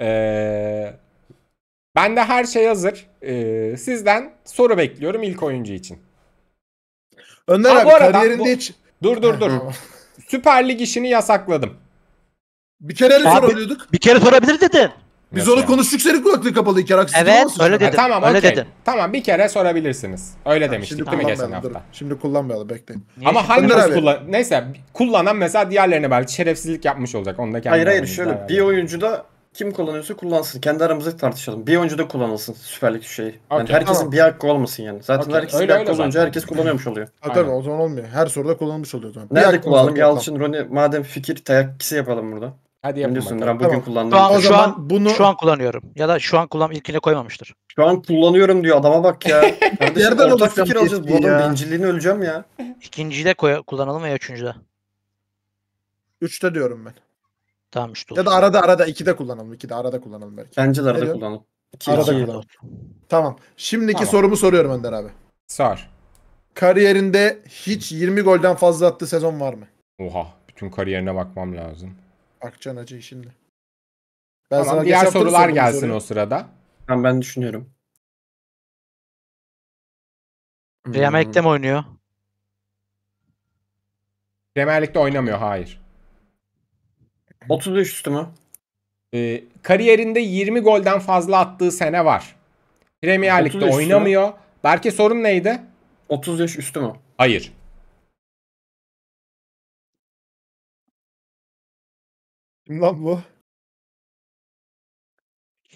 Speaker 1: Ee, ben de her şey hazır. Ee, sizden soru bekliyorum ilk oyuncu için. Önder Aa, abi arada, kariyerinde bu... hiç... Dur dur dur. Süper Lig işini yasakladım. Bir kere abi, sorabiliyorduk. Bir kere sorabilir dedin. Biz Nasıl onu yani? konuştuk senin kulaklığı kapalıyken haksız Evet öyle dedim. Ha, tamam öyle okey. dedim. Tamam bir kere sorabilirsiniz. Öyle demiştik şimdi değil mi geçen kullanmayalım, hafta? dur. Şimdi kullanmayalım bekle. Niye Ama hangi kullan... Neyse kullanan mesela diğerlerine belki şerefsizlik yapmış olacak. Onu da kendi Hayır hayır aramızda şöyle bir ayarlayalım.
Speaker 2: oyuncuda kim kullanıyorsa kullansın. Kendi aramızda tartışalım. Bir oyuncuda kullanılsın Süperlik Lig şeyi. Yani herkesin tamam. bir hakkı olmasın yani. Zaten Okey, herkesin öyle, bir hakkı olunca zaten. herkes kullanıyormuş oluyor. Ha, tabii o zaman
Speaker 4: olmuyor. Her soruda kullanmış oluyor o zaman.
Speaker 3: Bir Nerede kullanalım? var, Yalçın,
Speaker 2: Roni madem fikir tayak tayakkisi yapalım burada. Hadi yapın Biliyorsun ben bugün Tamam. kullandım. Şu an, O şu, an
Speaker 4: bunu- şu an kullanıyorum. Ya da şu an kullan ilkine koymamıştır.
Speaker 2: Şu an kullanıyorum diyor adama bak ya. Nereden Nereden ortak alacağım fikir alacağız. Bu tepkiyi bencilliğini öleceğim ya.
Speaker 4: İkinciyi de koy- kullanalım veya üçüncüde. Üçte diyorum ben. Tamam işte Ya da arada
Speaker 3: arada ikide kullanalım. İkide arada kullanalım belki. Bence de arada Geliyor. kullanalım.
Speaker 4: İki, Arada iki. kullanalım.
Speaker 3: Tamam. Şimdiki Tamam. sorumu soruyorum Önder abi. Sar. Kariyerinde hiç 20 golden fazla attığı sezon var mı?
Speaker 1: Oha. Bütün kariyerine bakmam lazım.
Speaker 3: Akcan Acı şimdi. Ben tamam, diğer sorular gelsin soruyu.
Speaker 1: o sırada. Tamam ben düşünüyorum.
Speaker 5: Premier hmm. Lig'de mi oynuyor?
Speaker 1: Premier Lig'de oynamıyor hayır. 35 üstü mü? Ee, kariyerinde 20 golden fazla attığı sene var. Premier Lig'de oynamıyor. Belki sorun neydi? 30 yaş üstü mü? Hayır.
Speaker 5: Kim
Speaker 3: lan bu?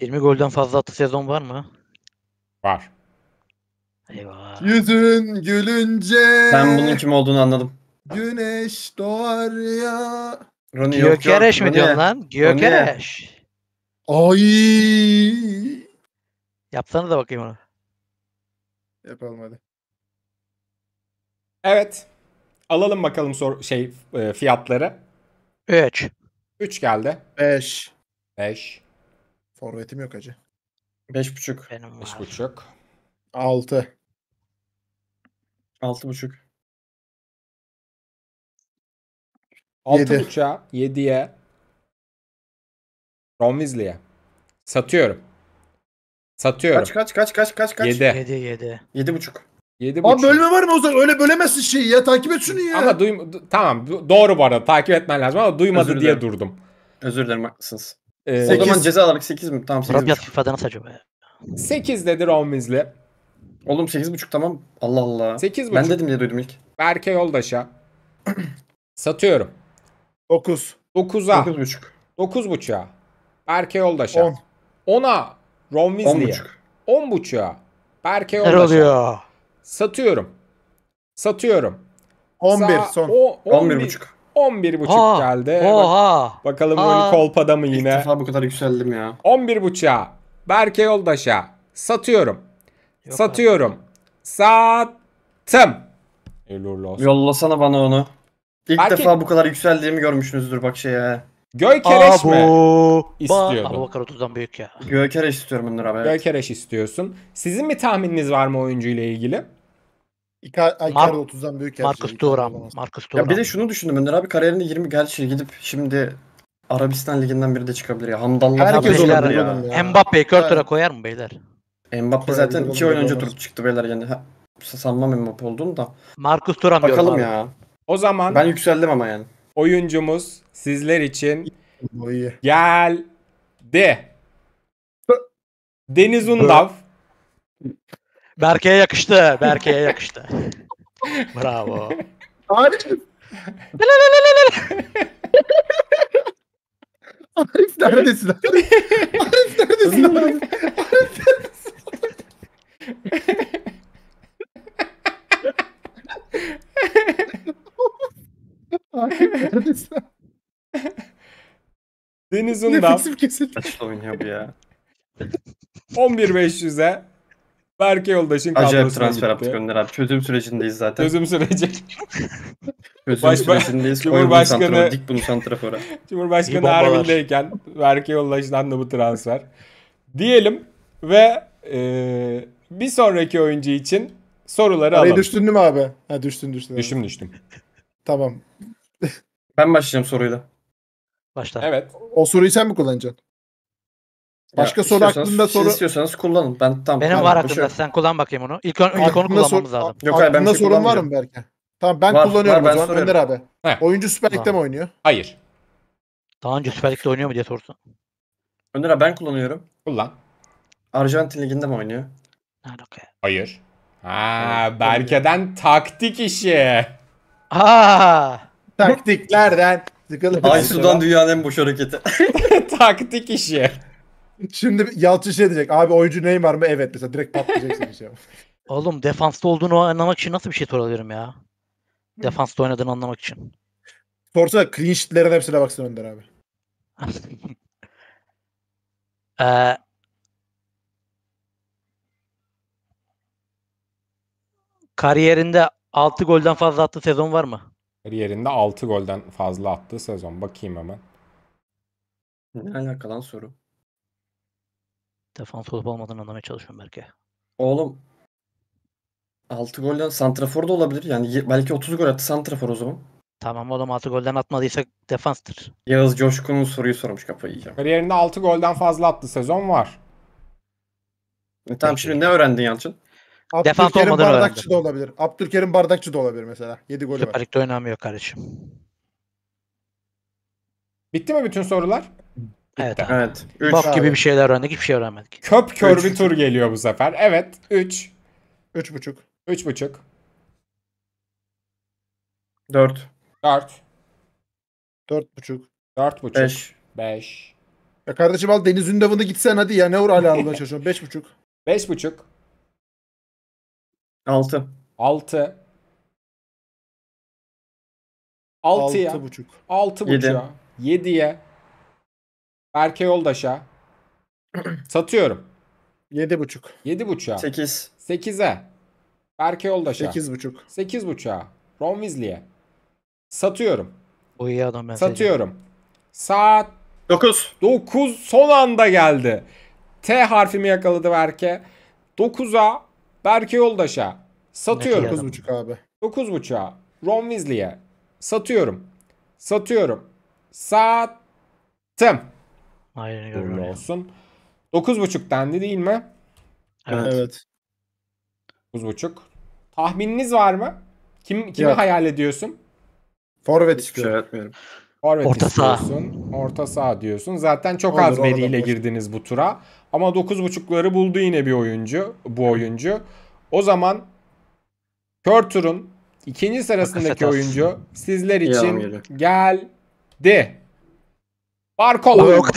Speaker 4: 20 golden fazla attığı sezon var mı?
Speaker 2: Var.
Speaker 3: Eyvah. Yüzün gülünce Ben bunun kim olduğunu anladım. güneş doğar ya.
Speaker 2: Roni mi Roni. diyorsun lan? Gyökeres. Ay. Yapsana
Speaker 1: da bakayım onu. Yapalım hadi. Evet. Alalım bakalım sor şey e, fiyatları. 3. 3 geldi. 5. 5. Forvetim yok acı. 5.5. buçuk. var.
Speaker 2: 5.5.
Speaker 3: 6. 6.5.
Speaker 5: 6.5'a 7'ye
Speaker 1: Ron Weasley'e. Satıyorum. Satıyorum. Kaç
Speaker 3: kaç kaç kaç kaç kaç? 7.
Speaker 1: 7 7. 7.5. 7 Abi bölme var
Speaker 3: mı o zaman Öyle bölemezsin şeyi ya.
Speaker 1: Takip et şunu ya. Ama duym tamam doğru bu arada. Takip etmen lazım ama duymadı diye durdum.
Speaker 2: Özür dilerim haklısınız. Ee, O zaman ceza alarak 8 mi? Tamam 8 Murat biraz FIFA'da nasıl acaba ya?
Speaker 1: 8 dedi Romizli. Oğlum 8.5 tamam. Allah Allah. 8.5. Ben dedim diye duydum ilk. Berke Yoldaş'a. Satıyorum. 9. 9'a. 9.5. 9.5'a. Berke Yoldaş'a. 10. 10'a. Romizli'ye. 10.5. 10.5'a. Berke Neler Yoldaş'a. oluyor? Satıyorum. Satıyorum. 11 Sa son. O, 11, buçuk. 11 buçuk geldi. Oha. Bak, bakalım ha. kolpada mı yine? İlk defa bu kadar yükseldim ya. 11 buçuğa. Berke Yoldaş'a.
Speaker 2: Satıyorum. Yok Satıyorum. Artık. Sattım. Yollasana bana onu. İlk Belki... defa bu kadar yükseldiğimi görmüşsünüzdür bak şeye. Gökereş mi istiyordun? Abubakar
Speaker 1: 30'dan büyük
Speaker 4: ya.
Speaker 2: Gökereş istiyorum Önder abi. Evet. Gökereş istiyorsun. Sizin bir tahmininiz var mı oyuncu ile ilgili?
Speaker 3: Icardi 30'dan büyük her Marcus
Speaker 4: Thuram. Marcus
Speaker 3: Thuram. Ya bir de
Speaker 2: şunu düşündüm Önder abi kariyerinde 20 gerçi gidip şimdi Arabistan liginden biri de çıkabilir ya. Hamdanlar. herkes olabilir ya. ya. Mbappe'yi Körtür'e
Speaker 4: koyar mı beyler?
Speaker 2: Mbappe koyar zaten 2 oyun önce durup çıktı beyler yani. Ha, sanmam Mbappe olduğunu da. Marcus Thuram Bakalım ya. O zaman ben yükseldim ama yani oyuncumuz sizler için
Speaker 1: geldi. Deniz Undav. Berke'ye yakıştı. Berke'ye yakıştı.
Speaker 4: Bravo.
Speaker 6: Arif. Arif neredesin? Arif, Arif neredesin? Arif neredesin? neredeyse.
Speaker 1: Deniz Undam Nefesim kesildi. Kaçta oynuyor bu ya? 11500'e Berke Yoldaş'ın kadrosuna Acayip transfer gitti. yaptık
Speaker 2: Önder abi. Çözüm sürecindeyiz zaten. Çözüm süreci. Çözüm Başba- sürecindeyiz. Koy Cumhurbaşkanı- dik bunu santrafora. İyi Cumhurbaşkanı bombalar.
Speaker 1: Erbil'deyken Berke Yoldaş'tan da bu transfer. Diyelim ve e, bir sonraki oyuncu için soruları Araya alalım. düştün
Speaker 3: mü abi? Ha düştün düştün. Düştüm düştüm. Tamam.
Speaker 2: Ben başlayacağım soruyla.
Speaker 1: Başla. Evet.
Speaker 3: O soruyu sen mi kullanacaksın?
Speaker 2: Başka ya, soru aklında soru... Siz istiyorsanız kullanın. Ben tam
Speaker 4: Benim var aklımda. Sen kullan bakayım onu. İlk, ön, ilk onu kullanmamız sor... lazım. Yok, hayır, ben şey sorun var mı Berke? Tamam
Speaker 2: ben var, kullanıyorum var, o Önder abi.
Speaker 4: He. Oyuncu Süper Lig'de mi oynuyor? Hayır.
Speaker 2: Daha önce Süper Lig'de oynuyor mu diye sorsun. Önder abi ben kullanıyorum. Kullan. Arjantin Ligi'nde mi oynuyor?
Speaker 1: Okay. Hayır. Ha, evet,
Speaker 2: Berke'den taktik işi.
Speaker 3: Ha. Taktiklerden sıkılır. sudan
Speaker 2: dünyanın en boş hareketi.
Speaker 3: Taktik işi. Şimdi Yalçın şey diyecek. Abi oyuncu var mı? Evet mesela direkt patlayacaksın bir şey.
Speaker 4: Oğlum defansta olduğunu anlamak için nasıl bir şey sorabilirim ya? Defansta oynadığını anlamak için.
Speaker 3: Sorsa clean sheetlerin hepsine baksın Önder abi.
Speaker 4: ee,
Speaker 1: kariyerinde 6 golden fazla attığı sezon var mı? Kariyerinde 6 golden fazla attığı sezon. Bakayım hemen.
Speaker 2: Ne alakalı soru? Defans olup olmadığını anlamaya çalışıyorum belki. Oğlum 6 golden santrafor da olabilir. Yani belki 30 gol attı santrafor o zaman. Tamam oğlum 6 golden atmadıysa defanstır. Yağız Coşkun'un soruyu sormuş kafayı yiyeceğim.
Speaker 1: Kariyerinde 6 golden fazla attı sezon var.
Speaker 2: E, tamam Peki. şimdi ne öğrendin Yalçın?
Speaker 3: Defans Abdülkerim olmadan Bardakçı da olabilir. Abdülkerim Bardakçı da olabilir mesela. 7
Speaker 1: golü Süper var.
Speaker 2: Lig'de oynamıyor kardeşim.
Speaker 1: Bitti mi bütün sorular? Evet. Abi. Evet. Üç Bok abi. gibi bir
Speaker 4: şeyler öğrendik. Hiçbir şey öğrenmedik.
Speaker 1: Köp kör bir tur geliyor bu sefer. Evet. 3. 3,5. 3,5. 4. 4. 4,5. 4,5. 5.
Speaker 3: 5. Ya kardeşim al Deniz Ündavan'ı gitsen hadi ya. Ne uğra hala almaya çalışıyorsun? 5,5. 5,5. 6. 6.
Speaker 1: 6'ya. 6,5. 6,5'a. 7'ye. Berke Yoldaş'a. Satıyorum. 7,5. 7,5'a. 8. 8'e. Berke Yoldaş'a. 8,5. 8,5'a. Ron Weasley'e. Satıyorum. O iyi adam ben Satıyorum. Seçim. Saat 9. 9 son anda geldi. T harfimi yakaladı Berke. 9'a Berke Yoldaş'a satıyorum. 9.5 abi. 9.5'a. Ron Weasley'e satıyorum. Satıyorum. Sattım. Aynen öyle. olsun. 9.5 dendi değil mi? Evet. evet. 9.5. Tahmininiz var mı? Kim kimi Yok. hayal ediyorsun? Forvet şey istiyorum. Şey etmiyorum. Forvet orta istiyorsun. Sağ. Orta sağ diyorsun. Zaten çok olur, az veriyle girdiniz bu tura. Ama 9.5'ları buldu yine bir oyuncu. Bu oyuncu. O zaman Körtür'ün ikinci sırasındaki oyuncu sizler için geldi.
Speaker 3: Barkola. Yok.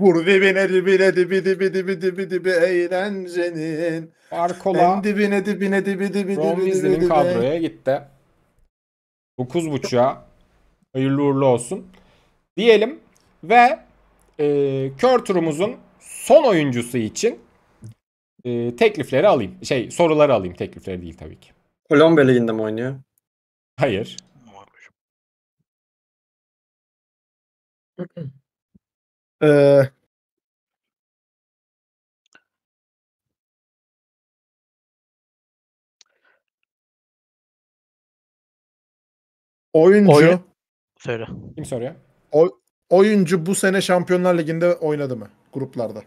Speaker 3: Vur dibine dibine dibi dibi dibi dibi dibi eğlencenin. Barkola. En dibine dibine dibi dibi dibi dibi dibi. kadroya
Speaker 1: gitti. 9.5'a Hayırlı uğurlu olsun. Diyelim ve e, kör turumuzun son oyuncusu için e, teklifleri alayım. Şey soruları alayım. Teklifleri değil tabii ki. Kolombiya Ligi'nde mi oynuyor?
Speaker 5: Hayır. ee,
Speaker 1: oyuncu Oyun.
Speaker 3: Söyle. Kim soruyor? O, oyuncu bu sene Şampiyonlar Ligi'nde oynadı mı? Gruplarda.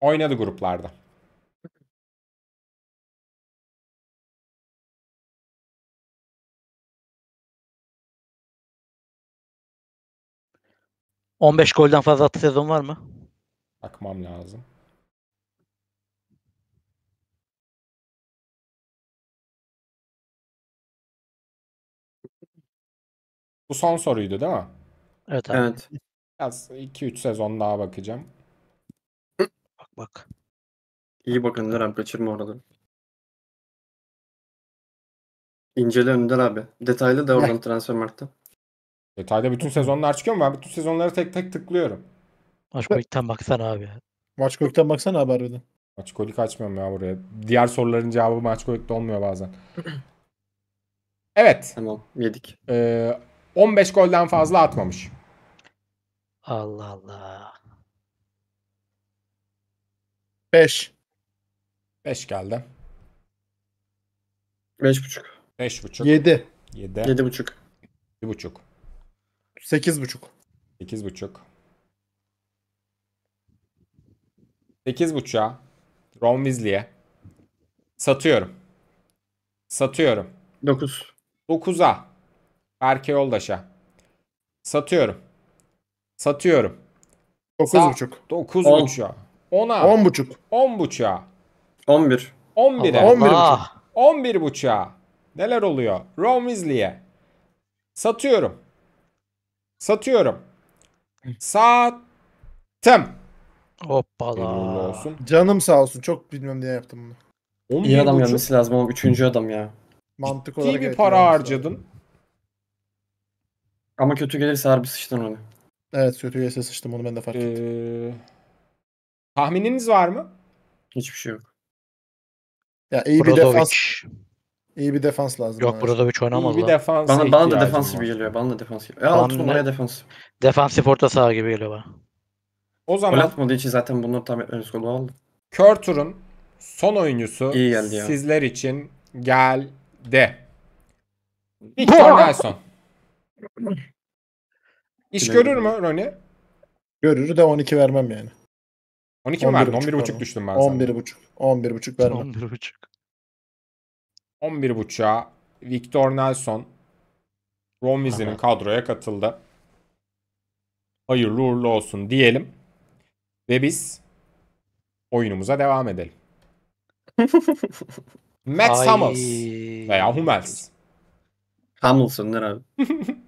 Speaker 1: Oynadı gruplarda.
Speaker 5: ...15 golden fazla attığı sezon var mı? Bakmam lazım. Bu son soruydu değil mi? Evet abi. Evet. Biraz 2-3 sezon daha bakacağım. Bak bak. İyi bakın Önder abi kaçırma oraları.
Speaker 1: İncele Önder abi. Detaylı da oradan transfer markta. Detayda bütün sezonlar çıkıyor mu? Ben bütün sezonları tek tek tıklıyorum.
Speaker 3: Maçkolik'ten baksana abi. Maçkolik'ten baksana abi harbiden.
Speaker 1: Maçkolik açmıyorum ya buraya. Diğer soruların cevabı Maçkolik'te olmuyor bazen. Evet. Tamam yedik. Ee, 15 golden fazla atmamış. Allah Allah. 5. 5 geldi. 5.5. 5.5. 7. 7. 7.5. 7.5.
Speaker 3: 8.5.
Speaker 1: 8.5. 8.5'a Ron Weasley'e satıyorum. Satıyorum. Dokuz. Dokuz'a. Erke Yoldaş'a. Satıyorum. Satıyorum. 9.5. 9.5'a. 10'a. 10.5. 10.5'a. 11. 11'e. 11.5. 11.5'a. Neler oluyor? Ron Weasley'e. Satıyorum. Satıyorum. Sattım. Hoppala. Olsun. Canım sağ
Speaker 3: olsun. Çok bilmem diye yaptım bunu. İyi adam gelmesi
Speaker 2: lazım ama üçüncü adam ya.
Speaker 1: Mantık Ciddi olarak bir para
Speaker 2: harcadın. Lazım. Ama kötü gelirse harbi sıçtın onu. Evet kötü gelirse sıçtım onu ben de fark ettim. Ee,
Speaker 1: tahmininiz var mı?
Speaker 2: Hiçbir
Speaker 4: şey yok.
Speaker 3: Ya iyi bir defans. İyi bir defans lazım. Yok burada Brozovic oynamaz İyi bir lan. defans. Bana, bana da defans gibi
Speaker 2: geliyor. Bana da defans gibi. Ya Bana numaraya defans. Defansif orta saha gibi geliyor bana. O Gol zaman atmadığı için zaten bunları tam etmemiz kolay oldu. Körtur'un
Speaker 1: son oyuncusu İyi geldi ya. sizler için geldi. Victor Nelson. İş görür mü Rony?
Speaker 3: Görür de 12 vermem yani. 12 mi verdin? 11 buçuk düştüm ben 11
Speaker 1: buçuk. 11
Speaker 3: buçuk vermem. 11 buçuk.
Speaker 1: 11 buçuğa Victor Nelson Romvizi'nin kadroya katıldı. Hayırlı uğurlu olsun diyelim. Ve biz oyunumuza devam edelim. Max Ay. Hummels veya Hummels. Hamilson'dır abi.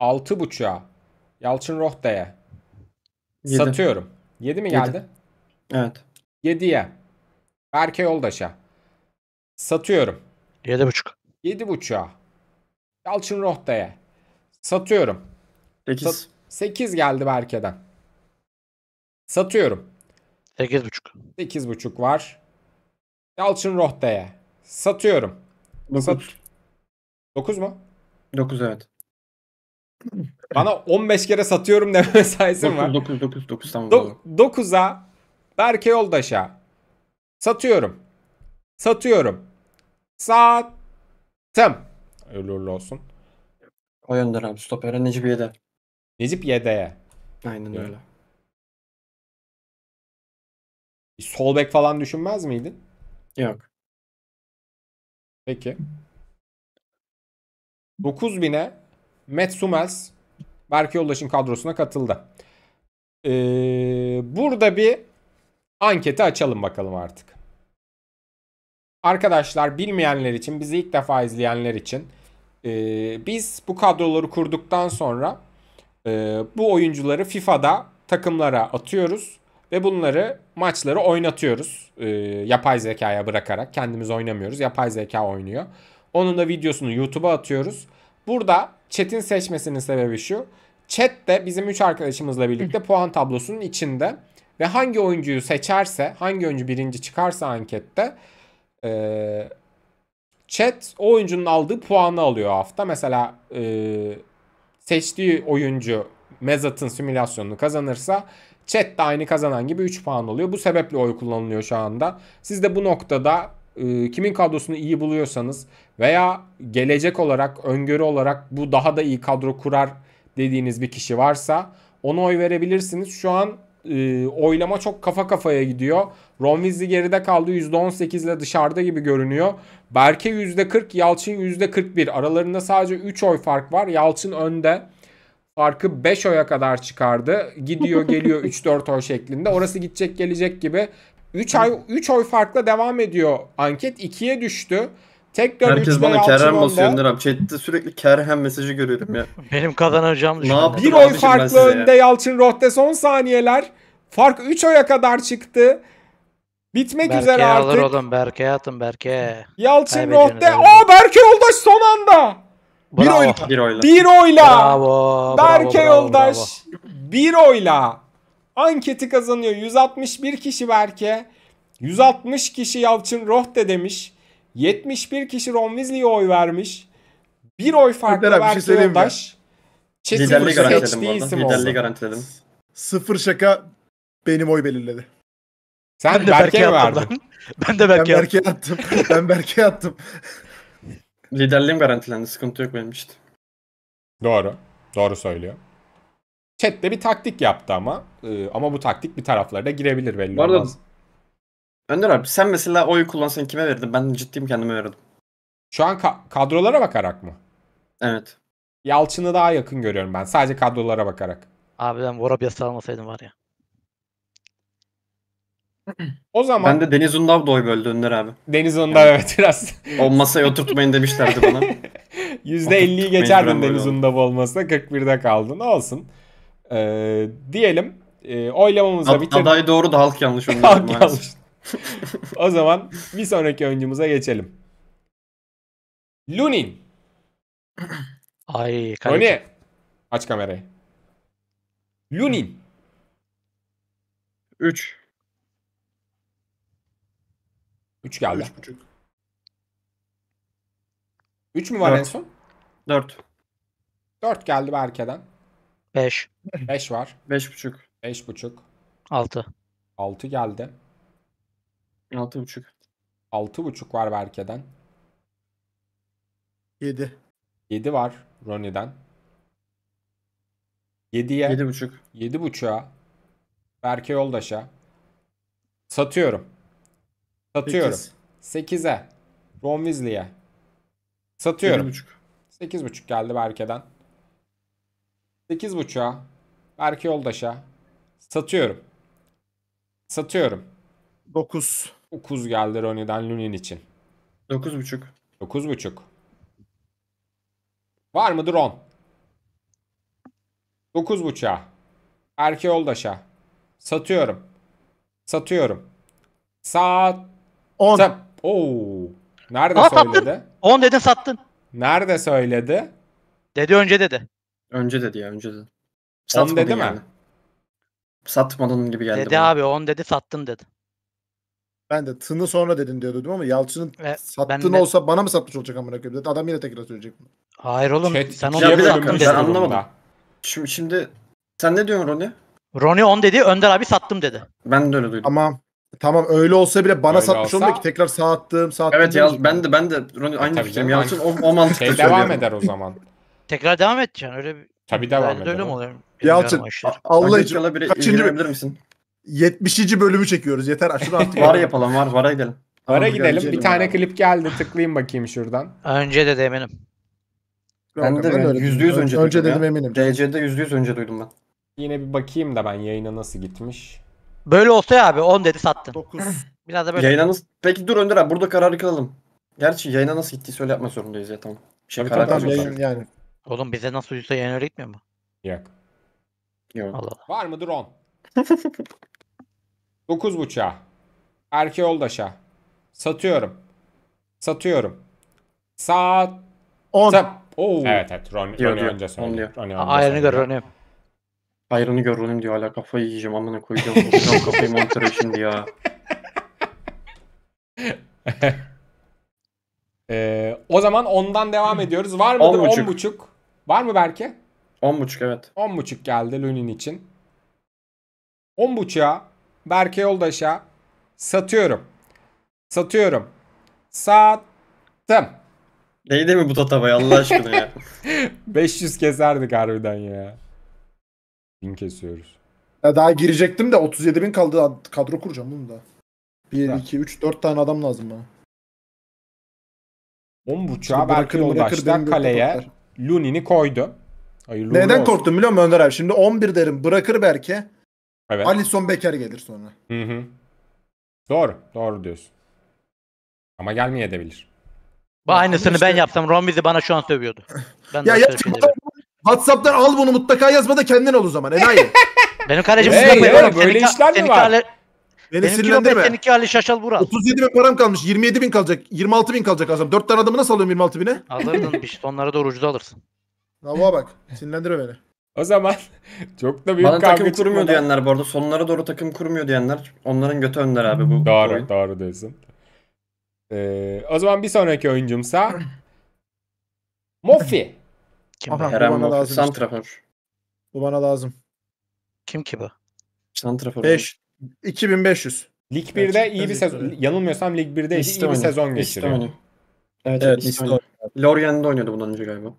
Speaker 1: Altı 6.5'a Yalçın Rohta'ya satıyorum. Yedi mi geldi? 7. Evet. 7'ye Berke Yoldaş'a satıyorum. Yedi buçuk. 7.5. 7.5'a Yalçın Rohta'ya satıyorum. Sekiz. Sat 8 geldi Berke'den. Satıyorum. Sekiz buçuk. Sekiz buçuk var. Yalçın Rohta'ya satıyorum. Dokuz. Sat 9
Speaker 2: mu? Dokuz evet.
Speaker 1: Bana 15 kere satıyorum deme sayesinde var. 9
Speaker 2: 9 9 tamam. Do-
Speaker 1: 9'a Berke Yoldaş'a satıyorum. Satıyorum. Sattım. Öyle öyle olsun. O yönden abi stopere Necip Yede. Necip Yede'ye. Aynen
Speaker 5: öyle. öyle. Sol bek falan düşünmez miydin? Yok.
Speaker 1: Peki. 9000'e Matt Summels Berke Yoldaş'ın kadrosuna katıldı. Ee, burada bir anketi açalım bakalım artık. Arkadaşlar bilmeyenler için bizi ilk defa izleyenler için e, biz bu kadroları kurduktan sonra e, bu oyuncuları FIFA'da takımlara atıyoruz ve bunları maçları oynatıyoruz. E, yapay zekaya bırakarak kendimiz oynamıyoruz. Yapay zeka oynuyor. Onun da videosunu YouTube'a atıyoruz. Burada Chat'in seçmesinin sebebi şu. Chat de bizim 3 arkadaşımızla birlikte puan tablosunun içinde. Ve hangi oyuncuyu seçerse, hangi oyuncu birinci çıkarsa ankette e, chat o oyuncunun aldığı puanı alıyor hafta. Mesela e, seçtiği oyuncu Mezat'ın simülasyonunu kazanırsa chat de aynı kazanan gibi 3 puan oluyor. Bu sebeple oy kullanılıyor şu anda. Siz de bu noktada e, kimin kadrosunu iyi buluyorsanız veya gelecek olarak öngörü olarak bu daha da iyi kadro kurar dediğiniz bir kişi varsa ona oy verebilirsiniz. Şu an e, oylama çok kafa kafaya gidiyor. Ron Weasley geride kaldı. %18 ile dışarıda gibi görünüyor. Berke %40, Yalçın %41. Aralarında sadece 3 oy fark var. Yalçın önde. Farkı 5 oya kadar çıkardı. Gidiyor geliyor 3-4 oy şeklinde. Orası gidecek gelecek gibi 3 ay 3 oy farkla devam ediyor anket. 2'ye düştü. Tekrar Herkes bana Kerem basıyor Önder
Speaker 2: abi. Chat'te sürekli Kerem mesajı görüyorum ya. Benim kazanacağım düşünüyorum. Bir oy farklı önde ya.
Speaker 1: Yalçın Rohde son saniyeler. Fark 3 oya kadar çıktı. Bitmek Berke üzere artık. Berke
Speaker 4: alır oğlum Berke atın Berke. Yalçın Rohde.
Speaker 1: Aa Berke Yoldaş son anda. Bravo. Bir oyla. Bir
Speaker 4: oyla. Bir oyla. Bravo, Berke bravo, Yoldaş. Bravo.
Speaker 1: Bir oyla anketi kazanıyor. 161 kişi Berke. 160 kişi Yalçın Rohde demiş. 71 kişi Ron Weasley'e oy vermiş. Bir oy farklı Berke bir şey Yoldaş. Liderliği garantiledim bu Liderliği
Speaker 2: garantiledim.
Speaker 3: Sıfır şaka benim oy belirledi. Sen ben Berke'ye mi verdin? Ben de Berke'ye Berke attım. ben Berke'ye attım.
Speaker 2: Liderliğim garantilendi. Sıkıntı yok benim işte. Doğru. Doğru söylüyor. Chat de bir taktik
Speaker 1: yaptı ama. Ee, ama bu taktik bir taraflara da girebilir belli Bu arada olmaz. Önder abi sen mesela oy kullansan kime verirdin? Ben ciddiyim kendime verirdim. Şu an ka- kadrolara bakarak mı? Evet. Yalçın'ı daha yakın görüyorum ben. Sadece kadrolara bakarak. Abi ben Vorabiyas'ı
Speaker 2: almasaydım var ya.
Speaker 1: O zaman Ben de Deniz
Speaker 2: Undav da oy böldü Önder abi. Deniz Unda evet biraz O masaya oturtmayın demişlerdi bana.
Speaker 1: %50'yi geçerdin Deniz oldu. Unda olmasına 41'de kaldın. Olsun. Ee, diyelim e, oylamamızı da bitirdik. Aday
Speaker 2: doğru da halk yanlış. halk yanlış.
Speaker 1: o zaman bir sonraki oyuncumuza geçelim. Lunin. Ay kaleci. Luni. Aç kamerayı. Lunin. 3. 3 geldi. 3,5. 3 mü var Dört. en son? 4. 4 geldi Berke'den. 5. 5 var. buçuk. 5.5. buçuk. 6. 6 geldi. buçuk. 6.5. buçuk var Berke'den. 7. 7 var Ronnie'den. 7'ye. 7.5. 7.5'a Berke Yoldaş'a satıyorum. Satıyorum. 8'e. Ron Weasley'e. Satıyorum. 7.5. buçuk geldi Berke'den. 8.5'a Berk Yoldaş'a satıyorum. Satıyorum. 9. 9 geldi Roni'den Lunin için. 9.5. 9.5. Var mıdır 10? 9.5'a Berk Yoldaş'a satıyorum. Satıyorum. Saat 10. Sa Oo. Nerede Aa, söyledi? Sattın. 10 dedin sattın. Nerede söyledi?
Speaker 2: Dedi önce dedi. Önce dedi ya önce dedi.
Speaker 1: Satmadın 10 dedi yani. mi?
Speaker 2: Satmadın gibi geldi Dedi bana.
Speaker 4: abi 10 dedi sattın dedi. Ben de tını
Speaker 3: sonra dedin diye duydum ama Yalçın'ın E, ben de- olsa bana mı satmış olacak amına koyayım dedi. Adam yine tekrar söyleyecek bunu.
Speaker 4: Hayır oğlum Chat sen
Speaker 3: onu ikiye dedi ben anlamadım.
Speaker 2: Şimdi, şimdi sen ne diyorsun Roni? Ronnie 10 dedi Önder abi sattım dedi.
Speaker 4: Ben de öyle duydum. Ama tamam öyle olsa bile
Speaker 3: bana Öyle satmış
Speaker 2: olsa- olsa... ki tekrar sağ attım sağ attım. evet ya ben de ben de Roni aynı e tabii Yalçın o, o mantıkla Şey söylüyor. devam eder
Speaker 4: o zaman. Tekrar devam edeceksin. Öyle bir Tabii devam edelim. Öyle mi Yalçın Allah için
Speaker 3: bir
Speaker 2: kaçıncı bölüm? misin? 70. bölümü çekiyoruz. Yeter aşırı artık. Vara yapalım var. Vara gidelim. Vara gidelim. Bir tane
Speaker 1: var. klip geldi. Tıklayayım bakayım şuradan.
Speaker 4: Önce de, de eminim.
Speaker 2: Ben, de ben yüzde yüz önce, önce dedim ya. eminim. DC'de yüzde yüz önce duydum ben.
Speaker 1: Yine bir bakayım da ben
Speaker 2: yayına nasıl gitmiş.
Speaker 1: Böyle olsa ya abi 10 dedi sattın. 9. Biraz da böyle. Yayına nasıl...
Speaker 2: Peki dur Önder abi burada kararı kalalım. Gerçi yayına nasıl gittiği söyle yapma zorundayız ya tamam. Şey, karar tamam, yayın,
Speaker 4: yani Oğlum bize nasıl ucuza yener gitmiyor mu?
Speaker 2: Yok. Yok. Allah
Speaker 1: Allah. Var mıdır 10? 9 buçuğa. Erke yoldaşa. Satıyorum. Satıyorum. Saat. 10. Sat. Oo. Evet evet. Ron, Diyor, Ronnie diyor. önce On söylüyor. diyor. Ayrını gör Ronim.
Speaker 2: Hayrını gör Ronim diyor hala kafayı yiyeceğim amına koyacağım. kafayı monitöre şimdi ya.
Speaker 1: Ee, o zaman ondan devam hmm. ediyoruz. Var mıdır 10.5? 10 Var mı Berke? buçuk evet. buçuk geldi Lunin için. 10.5'a Berke Yoldaş'a satıyorum. Satıyorum. Sattım. Neydi mi bu tatavayı Allah aşkına ya? 500 keserdik harbiden ya. 1000 kesiyoruz.
Speaker 3: Ya daha girecektim de 37 bin kaldı kadro kuracağım bunu da. 1, 2, 3, 4 tane adam lazım bana.
Speaker 1: 10 buçuğa belki bırakır, bırakır, başta kaleye Lunin'i koydu. Hayırlı Neden korktun
Speaker 3: biliyor musun Önder abi? Şimdi 11 derim bırakır berke.
Speaker 1: Evet. Alisson
Speaker 4: Becker gelir sonra.
Speaker 1: Hı hı. Doğru. Doğru diyorsun. Ama gelmeyebilir. Bu aynısını işte... ben
Speaker 4: yapsam Romizi bana şu an sövüyordu. Ben ya yaz,
Speaker 3: WhatsApp'tan al bunu mutlaka yazma da kendin ol o zaman. Enayi. Benim kalecim hey, hey, böyle senin işler mi var?
Speaker 4: Beni Benimki
Speaker 3: yok Ali Şaşal Vural. 37 bin param kalmış. 27 bin kalacak. 26 bin kalacak azam. 4 tane adamı nasıl alıyorum 26 bine? Alırdın bir
Speaker 4: şey sonlara doğru
Speaker 3: ucuza alırsın. Lavuğa bak. Sinirlendirme beni.
Speaker 2: O zaman çok da büyük Bana kavga takım kurmuyor çıkmadan- diyenler bu arada. Sonlara doğru takım kurmuyor diyenler. Onların götü önder abi bu. bu Doğru, oyun. doğru diyorsun. Ee, o zaman bir sonraki oyuncumsa Mofi.
Speaker 1: Kim, Aha. bu? bana Mofi. lazım işte. Santrafor. Bu
Speaker 3: bana lazım. kim ki
Speaker 1: bu? Santrafor. 5. 2500. Lig 1'de evet, iyi bir sezon. Yanılmıyorsam
Speaker 2: Lig 1'de iyi bir sezon geçiriyor. Evet, evet Listoni. Lorient'de oynuyordu bundan önce galiba.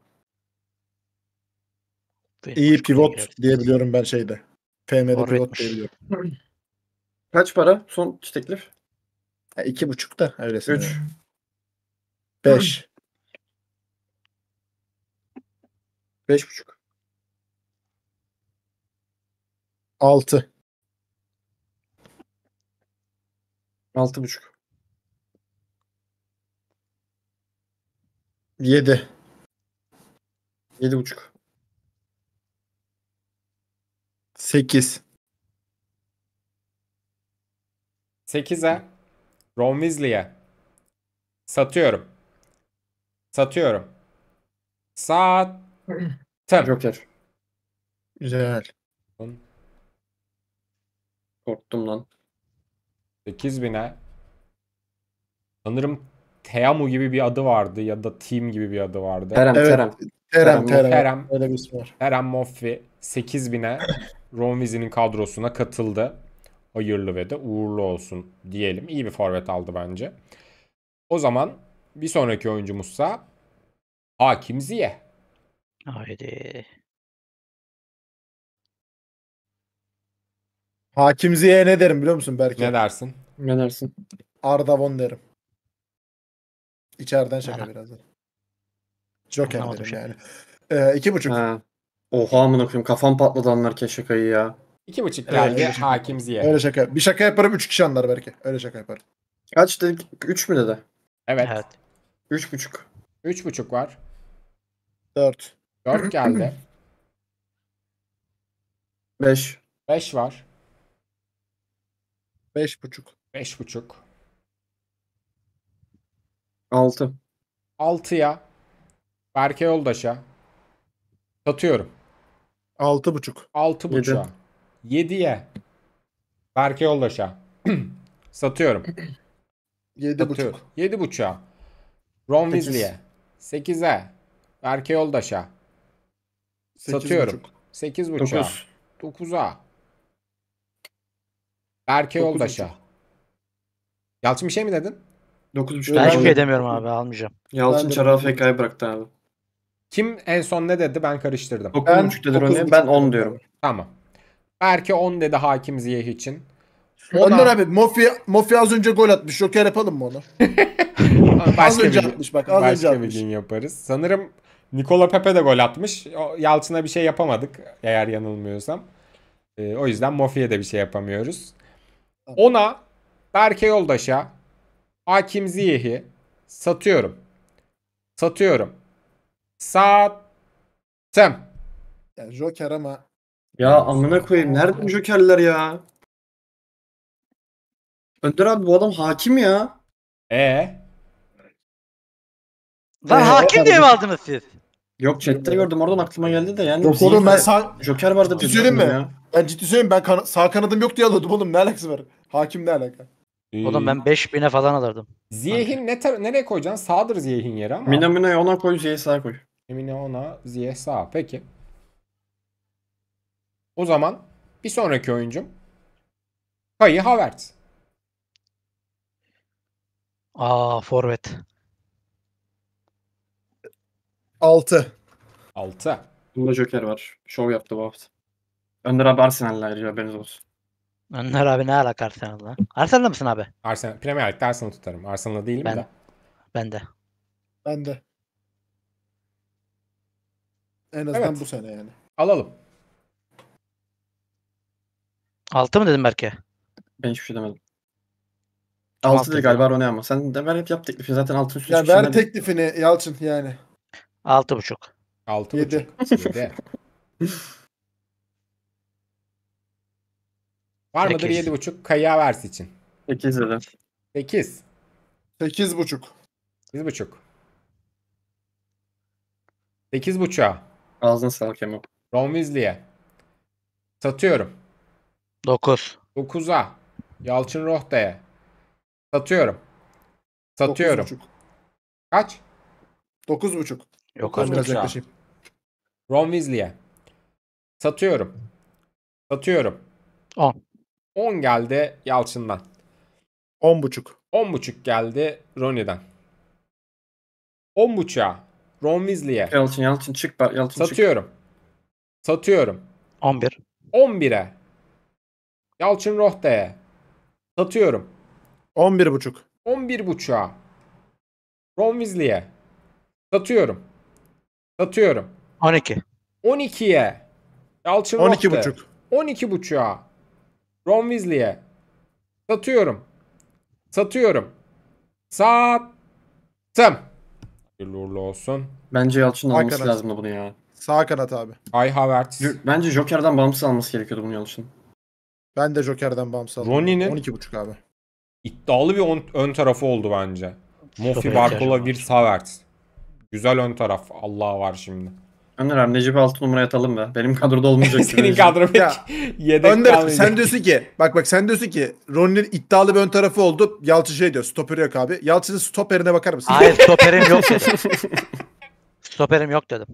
Speaker 2: Değil, iyi pivot şey
Speaker 3: diyebiliyorum ben şeyde. FM'de Or pivot diyebiliyorum. Kaç
Speaker 2: para son teklif?
Speaker 3: Ha, e, iki buçuk da öylesine. Üç. Yani. Beş.
Speaker 5: Beş buçuk. Altı. Altı buçuk.
Speaker 3: Yedi.
Speaker 1: Yedi buçuk. Sekiz. Sekize. Ron Weasley'e satıyorum. Satıyorum. Sattım. Joker. Güzel. Korktum lan. 8000'e sanırım Teamu gibi bir adı vardı ya da Team gibi bir adı vardı. Terem evet. Terem. Terem Terem. Terem, Öyle bir ismi var. Terem Moffi 8000'e Ron Weasley'nin kadrosuna katıldı. Hayırlı ve de uğurlu olsun diyelim. İyi bir forvet aldı bence. O zaman bir sonraki oyuncumuzsa Hakim Ziye. Haydi.
Speaker 3: Hakim Ziya'ya ne derim biliyor musun Berke? Ne dersin? Ne dersin? Arda Von derim. İçeriden şaka biraz. Joker Anlamadım derim şey.
Speaker 2: yani. Ee, iki buçuk. Ha. Oha amına koyayım kafam patladı anlarken şakayı ya. İki buçuk geldi öyle Hakim Ziya. Öyle
Speaker 3: şaka. Bir şaka yaparım üç kişi anlar belki. Öyle şaka yaparım.
Speaker 2: Kaç dedik? Üç mü dedi? Evet. evet. Üç buçuk. Üç buçuk var.
Speaker 1: Dört. Dört geldi. Beş. Beş var. Beş buçuk. Beş buçuk. Altı. Altıya Berke Yoldaş'a satıyorum. Altı buçuk. Altı buçuğa. Yediye Berke Yoldaş'a satıyorum. Yedi Satıyorum. buçuk. Yedi buçuğa. Ron Sekiz. Weasley'e. Sekize. Berke Yoldaş'a.
Speaker 2: Sekiz buçuk.
Speaker 1: Sekiz buçuğa. Dokuz. Dokuza. Berke Yoldaş'a. Yalçın bir şey mi dedin? 9.5 Ben hiçbir şey demiyorum abi almayacağım. Yalçın Çar'a FK'ya bıraktı abi. Kim en son ne dedi ben karıştırdım. 9.5 dedi Rony ben 10 diyorum. Tamam. Berke 10 dedi Hakim Ziyeh için. Ona... Önder abi Mofi, Mofi az önce gol atmış. Joker yapalım mı onu? az önce bir, atmış bak. Az başka önce bir gün yaparız. Sanırım Nikola Pepe de gol atmış. Yalçın'a bir şey yapamadık eğer yanılmıyorsam. E, o yüzden Mofi'ye de bir şey yapamıyoruz. Ona Berke Yoldaş'a Hakim Ziyeh'i satıyorum. Satıyorum. Sattım. Ya Joker ama. Ya amına koyayım. Nerede bu
Speaker 3: Jokerler ya?
Speaker 5: Önder abi bu adam hakim ya.
Speaker 2: Ee?
Speaker 3: Ben e? hakim diye mi
Speaker 2: aldınız siz? Yok chatte gördüm oradan aklıma geldi de yani. Yok oğlum ben
Speaker 3: sağ... Joker vardı. Ciddi söyleyeyim mi? Ya. Ben ciddi söyleyeyim ben
Speaker 1: kan- sağ kanadım yok diye alıyordum oğlum ne alakası var? Hakim ne alaka?
Speaker 2: Ee, Oğlum ben 5000'e falan alırdım.
Speaker 1: Ziyehin ne tar- nereye koyacaksın? Sağdır Ziyehin yeri ama. Mina
Speaker 2: Mina'yı ona koy, Ziyeh'i sağa koy. Emine
Speaker 1: ona, Ziyeh sağ. Peki. O zaman bir sonraki oyuncum Kayı Havertz.
Speaker 4: Aa forvet. 6.
Speaker 2: 6. Bunda Joker var. Şov yaptı bu hafta. Önder abi Arsenal'le ayrıca haberiniz olsun.
Speaker 1: Önder abi ne alaka Arsenal'la?
Speaker 2: Arsenal'da mısın abi? Arsenal, Premier Lig'de Arsenal tutarım.
Speaker 1: Arsenal'da değilim ben, de. Ben de.
Speaker 3: Ben de. En azından evet. bu sene yani.
Speaker 2: Alalım. Altı mı dedim Berke? Ben hiçbir şey demedim. Altı, dedi galiba Rone ama. Sen de ver hep yap teklifini. Zaten altın üstü. Ya ver
Speaker 3: teklifini Yalçın yani.
Speaker 2: Altı buçuk. Altı buçuk.
Speaker 1: Yedi. Var mıdır Sekiz. 7.5 Kaya versi için? 8 dedim. 8. 8.5. 8.5. 8.5'a. Ağzına sağlık Kemal. Ron Weasley'e. Satıyorum. 9. 9'a. Yalçın Rohta'ya. Satıyorum. Satıyorum. 9.5. Kaç? 9.5. Yok az biraz yaklaşayım. Ron Weasley'e. Satıyorum. Satıyorum. 10. 10 geldi Yalçın'dan. 10.5. 10.5 geldi Ronnie'den. 10.5'a Ron Weasley'e. Yalçın Yalçın çık. Yalçın Satıyorum. Çık. Satıyorum. 11. 11'e. Yalçın Rohte'ye. Satıyorum. 11.5. 11.5'a. Ron Weasley'e. Satıyorum. Satıyorum. 12. 12'ye. Yalçın 12.5. 12.5'a. Ron Weasley'e. Satıyorum. Satıyorum.
Speaker 2: Sattım. Hayırlı uğurlu olsun. Bence Yalçın Sağ alması lazım da bunu ya.
Speaker 3: Sağ kanat abi.
Speaker 2: Ay Havertz. Bence Joker'dan bağımsız alması gerekiyordu bunu Yalçın.
Speaker 3: Ben de Joker'dan bağımsız aldım. 12
Speaker 2: buçuk abi. İddialı bir on- ön tarafı
Speaker 1: oldu bence. Mofi Barkola bir Havertz. Güzel ön taraf. Allah var şimdi.
Speaker 2: Önder abi Necip 6 numara atalım be. Benim kadroda olmayacak. Senin kadro
Speaker 1: pek ya, yedek önde,
Speaker 2: kalmayacak.
Speaker 3: Sen diyorsun ki bak bak sen diyorsun ki Ronnie'nin iddialı bir ön tarafı oldu. Yalçın şey diyor stoper yok abi. Yalçın'ın stoperine bakar mısın? Hayır stoperim yok dedim.
Speaker 4: stoperim yok dedim.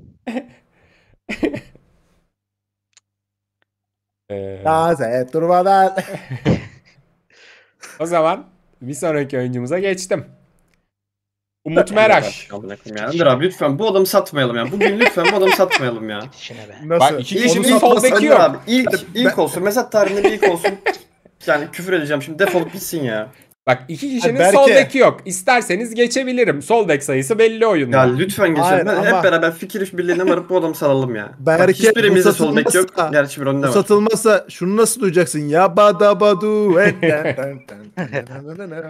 Speaker 1: Ee,
Speaker 3: Taze
Speaker 2: durmadan.
Speaker 1: o zaman bir sonraki oyuncumuza geçtim.
Speaker 2: Umut Meraş. Yandır abi lütfen bu adamı satmayalım ya. Bugün lütfen bu adamı satmayalım ya. Nasıl? Bak iki kişi bir sol İlk, ilk olsun. mesela tarihinde bir ilk olsun. Yani küfür edeceğim şimdi defolup gitsin ya. Bak iki kişinin Hayır, Berke... sol beki
Speaker 1: yok. İsterseniz geçebilirim. Sol bek sayısı belli oyunda. Ya lütfen geçelim. Hayır, ama... Hep beraber fikir
Speaker 2: birliğine varıp bu adamı salalım ya. Berke, Bak, hiçbirimizde sol bek yok. Gerçi bir önde var.
Speaker 3: satılmazsa şunu nasıl duyacaksın? Ya badabadu.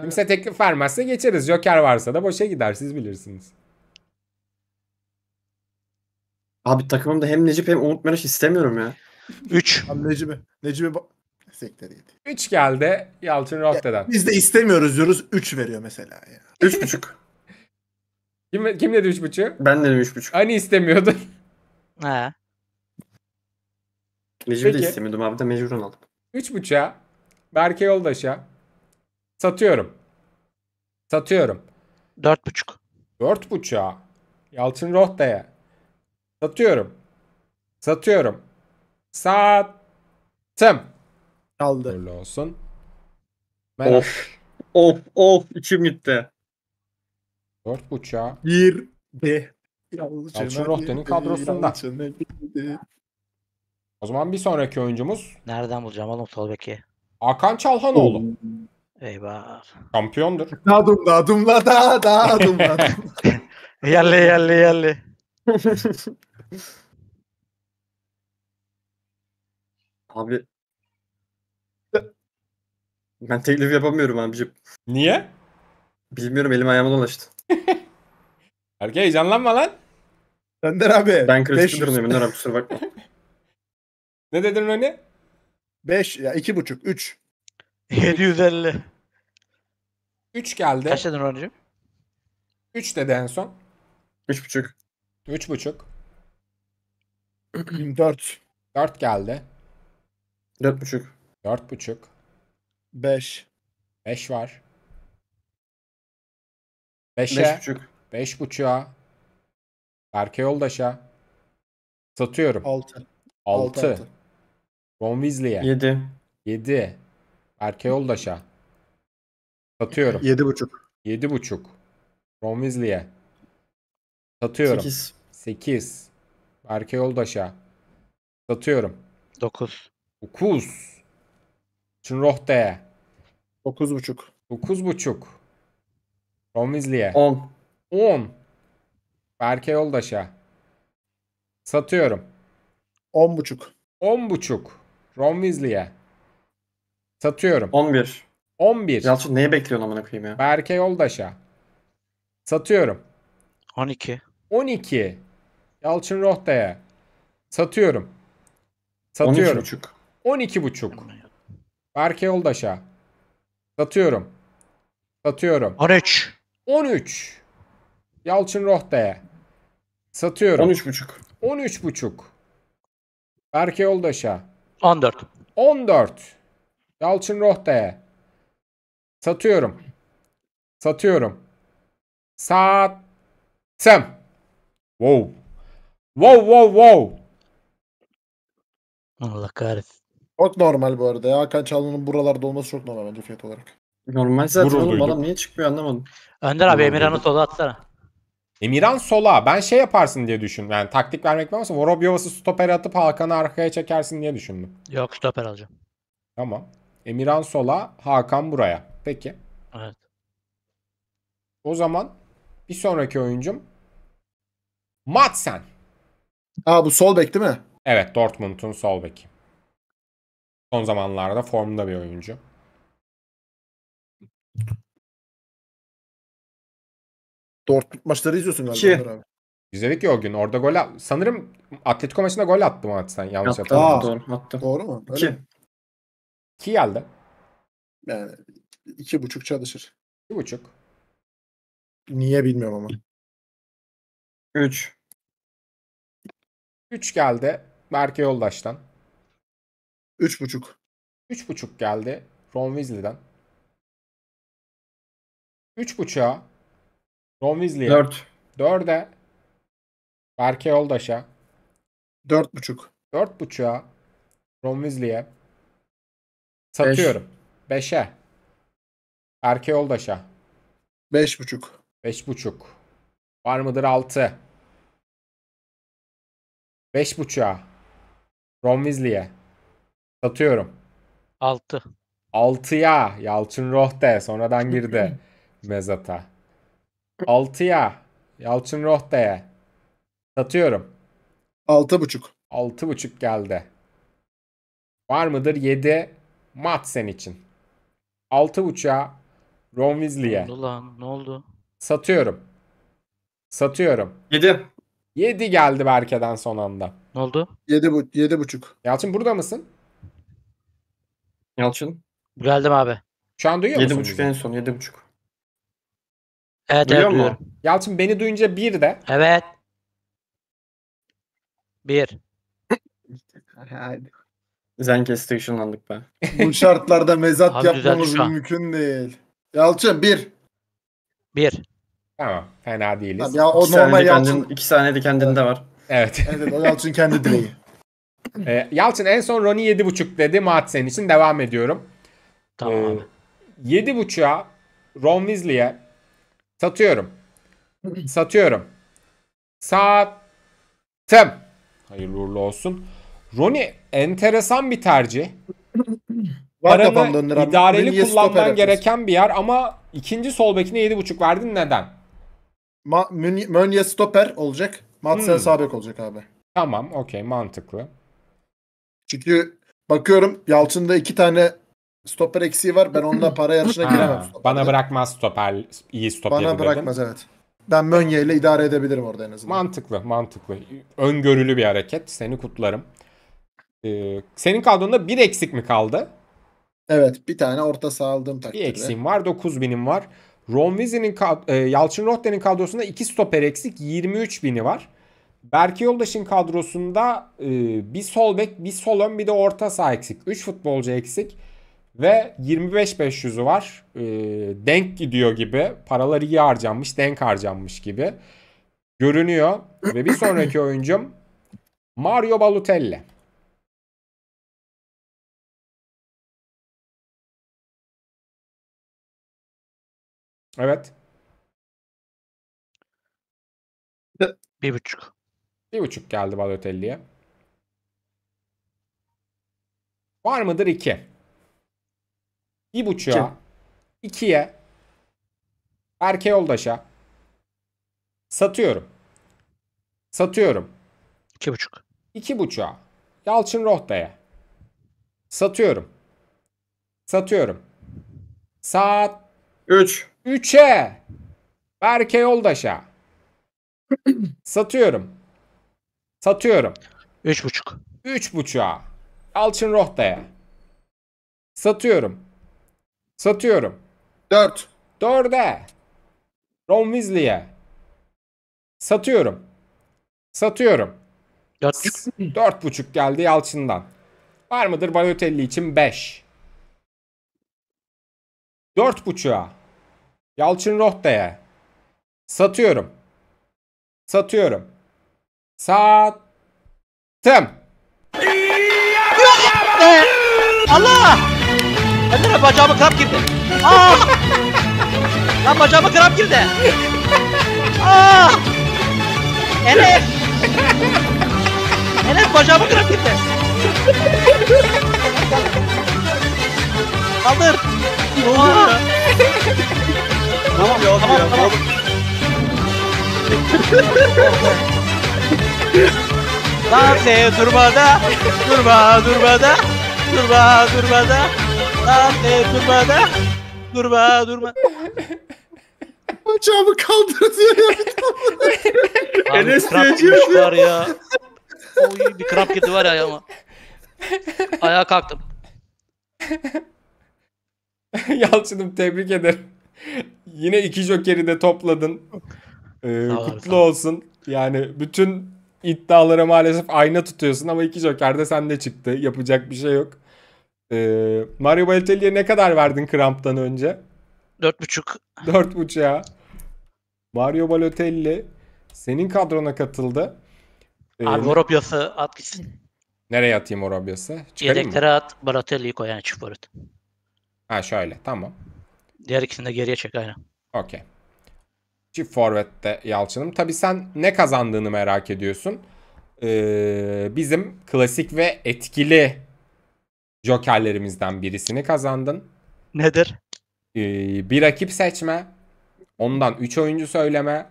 Speaker 1: Kimse teklif vermezse geçeriz. Joker varsa da boşa gider. Siz bilirsiniz.
Speaker 2: Abi takımımda hem Necip hem Umut Meraş istemiyorum ya. 3. Necip'e bak sektörüydü.
Speaker 1: 3 geldi Yalçın Rokta'dan. Biz de
Speaker 2: istemiyoruz diyoruz 3 veriyor mesela
Speaker 3: ya. 3,5.
Speaker 1: kim, kim dedi 3,5'ü? Ben dedim 3,5. Hani istemiyordun? He.
Speaker 2: Necmi de Peki. istemiyordum abi de mecburen aldım.
Speaker 1: 3,5'a Berke Yoldaş'a satıyorum. Satıyorum. Dört buçuk. 4,5'a Yalçın Rohta'ya satıyorum. Satıyorum. Sattım. Aldı. Öyle olsun. Merak. Of. Of of içim gitti. Dört buçağı. Bir. be.
Speaker 2: Yalçın Rohde'nin
Speaker 1: kadrosunda. O zaman bir sonraki oyuncumuz. Nereden bulacağım oğlum sol beki? Hakan Çalhanoğlu. Eyvah. Şampiyondur. Dadum
Speaker 4: dadum dumla, da dadum dumla. Yerli yerli yerli.
Speaker 2: Abi ben teklif yapamıyorum abicim. Niye? Bilmiyorum elim ayağıma dolaştı. Erkeğe heyecanlanma lan. Önder abi. Ben kritik 500. durumdayım Önder abi kusura bakma.
Speaker 1: Ne dedin öyle? 5 ya 2,5 3. 750. 3 geldi. Kaç dedin Ronacığım? 3 dedi en son. 3,5. 3,5. 4. 4 geldi. 4,5. 4,5. 5. 5 var. 5'e. 5,5. 5,5'a. Erke Yoldaş'a. Satıyorum. 6. 6. Ron Weasley'e. 7. 7. Berke Yoldaş'a. Satıyorum. 7,5. 7,5. Ron Weasley'e. Satıyorum. Sekiz. Sekiz. Berke Yoldaş'a. Satıyorum. Dokuz. 9. Çınrohte'ye. Dokuz buçuk. Dokuz buçuk. Romizli'ye. On. On. Berke Yoldaş'a. Satıyorum. On buçuk. On buçuk. Weasley'e. Satıyorum. On bir. On bir. Yalçın neye bekliyorsun amına koyayım ya? Berke Yoldaş'a. Satıyorum. On iki. On iki. Yalçın Rohta'ya. Satıyorum. Satıyorum. On On iki buçuk. iki buçuk. Berke Yoldaş'a. Satıyorum. Satıyorum. 13. 13. Yalçın Rohta'ya. Satıyorum. 13 13,5. 13,5. Berke Yoldaş'a. 14. 14. Yalçın Rohta'ya. Satıyorum. Satıyorum. Sattım. Wow.
Speaker 3: Wow wow wow.
Speaker 4: Allah kahretsin.
Speaker 3: Çok normal bu arada ya. Hakan Çalhanoğlu'nun buralarda olması çok normal bence fiyat olarak. Normal zaten Gurur oğlum adam niye çıkmıyor anlamadım.
Speaker 1: Önder abi Emirhan'ı sola atsana. Emirhan sola. Ben şey yaparsın diye düşündüm. Yani taktik vermek lazım. Vorobyovas'ı stoper atıp Hakan'ı arkaya çekersin diye düşündüm. Yok stoper alacağım. Tamam. Emirhan sola, Hakan buraya. Peki. Evet. O zaman bir sonraki oyuncum Madsen. Aa bu sol bek değil mi? Evet Dortmund'un sol beki. Son zamanlarda
Speaker 5: formda bir oyuncu.
Speaker 3: Dortmund maçları izliyorsun galiba. İki. Ömer abi.
Speaker 1: İzledik ya o gün. Orada gol at. Sanırım Atletico maçında gol attı mı sen Yanlış Yaptı, Aa, hatırlamıyorum. doğru, attı. Doğru mu? Öyle İki. mi? İki geldi. Yani iki buçuk çalışır. İki buçuk.
Speaker 5: Niye bilmiyorum ama. Üç. Üç geldi. Berke Yoldaş'tan. Üç buçuk. Üç buçuk geldi Ron Weasley'den. 3.5'a
Speaker 1: Ron Weasley'e. 4. 4'e Berke Yoldaş'a. Dört 4.5'a Ron Weasley'e. Satıyorum. 5'e. Berke Yoldaş'a. Beş buçuk. Var mıdır altı? Beş 5.5'a. Ron Weasley'e. Satıyorum. 6. 6'ya Yalçın Rohde sonradan girdi mezata. 6'ya Yalçın Rohde'ye satıyorum. 6,5. 6,5 geldi. Var mıdır 7 Matsen için. 6,5'a Ron Weasley'e. Ne oldu lan? Ne oldu? Satıyorum. Satıyorum. 7. 7 geldi Berke'den
Speaker 2: son anda.
Speaker 4: Ne oldu?
Speaker 1: 7 bu 7,5. Yalçın burada mısın?
Speaker 2: Yalçın. Geldim abi. Şu an duyuyor musun? 7.5 en son 7.5. Evet, Duyuyor evet mu? duyuyorum.
Speaker 1: Yalçın beni duyunca bir de.
Speaker 2: Evet. Bir. Hadi. Zencast'e ışınlandık be. Bu şartlarda mezat Abi yapmamız
Speaker 3: mümkün değil. Yalçın bir.
Speaker 2: Bir. Tamam. Fena değiliz. Ya o normal Yalçın. 2 saniyede kendinde var. Evet.
Speaker 1: Evet o Yalçın
Speaker 3: kendi dileği.
Speaker 1: Ee, Yalçın en son Roni 7.5 dedi. Maat senin için devam ediyorum. Tamam ee, abi. Ee, 7.5'a Ron Weasley'e satıyorum. Satıyorum. Sattım. Hayırlı uğurlu olsun. Roni enteresan bir tercih. Paranı idareli kullanman gereken bir yer ama ikinci sol bekine 7.5 verdin neden?
Speaker 3: Ma Mönye stoper olacak. Matsen hmm. sağ olacak
Speaker 1: abi. Tamam okey mantıklı.
Speaker 3: Çünkü bakıyorum Yalçın'da iki tane stoper eksiği var. Ben onunla para yarışına giremem. Ha,
Speaker 1: bana bırakmaz stoper iyi stoper. Bana bırakmaz evet.
Speaker 3: Ben Mönye ile idare edebilirim orada en azından. Mantıklı, mantıklı.
Speaker 1: Öngörülü bir hareket. Seni kutlarım. Ee, senin kaldığında bir eksik mi kaldı? Evet, bir tane orta saha aldığım takdirde. Bir eksiğim var, 9 binim var. Ron Weasley'nin, e, Yalçın Rohde'nin kadrosunda 2 stoper eksik, 23 bini var. Berke Yoldaş'ın kadrosunda e, bir sol bek, bir sol ön, bir de orta saha eksik. 3 futbolcu eksik ve 25-500'ü var. E, denk gidiyor gibi. paraları iyi harcanmış, denk harcanmış gibi görünüyor. ve bir sonraki oyuncum Mario Balotelli.
Speaker 5: Evet. Bir buçuk. Bir buçuk
Speaker 1: geldi Balotelli'ye. Var mıdır iki? Bir buçuğa. ikiye. Erke yoldaşa. Satıyorum. Satıyorum. İki buçuk. İki buçuğa. Yalçın Rohta'ya. Satıyorum. Satıyorum. Saat. Üç. Üçe. Berke Yoldaş'a. Satıyorum. Satıyorum. 3.5. 3.5'a. Alçın Rohta'ya. Satıyorum. Satıyorum. 4. 4'e. Ron Weasley'e. Satıyorum. Satıyorum. 4.5 geldi Yalçın'dan. Var mıdır Balotelli için 5? 4.5'a. Yalçın Rohta'ya. Satıyorum. Satıyorum. Sattım. Yok be. Ee, Allah.
Speaker 4: Kendine bacağıma krap girdi. Aa. Ah! Lan bacağıma krap girdi. Aa. Ah! Enes. Enes bacağıma krap girdi.
Speaker 2: Kaldır. Ne oluyor ya? tamam, tamam.
Speaker 4: Lante durmada, durma durmada, durma durmada, lante durmada, durma durma. Bacağımı kaldırıyor ya.
Speaker 5: Abi Enes krap Tevci'ye gitmiş
Speaker 4: var ya. Oy, bir krap girdi var ya ayağıma. Ayağa kalktım.
Speaker 1: Yalçın'ım tebrik ederim. Yine iki jokeri de topladın. Ee, kutlu olsun. Yani bütün iddialara maalesef ayna tutuyorsun ama iki joker de sende çıktı. Yapacak bir şey yok. Ee, Mario Balotelli'ye ne kadar verdin Kramp'tan önce? Dört buçuk. 4.5. 4.5'a. Mario Balotelli senin kadrona katıldı. Ee, Abi Horobias'ı at gitsin. Nereye atayım Horobias'ı? Yedeklere
Speaker 4: at Balotelli'yi koy yani çift forvet. Ha şöyle tamam. Diğer ikisini de geriye çek aynen.
Speaker 1: Okey. Çift forvette Yalçın'ım. Tabi sen ne kazandığını merak ediyorsun. Ee, bizim klasik ve etkili jokerlerimizden birisini kazandın. Nedir? Ee, bir rakip seçme. Ondan 3 oyuncu söyleme.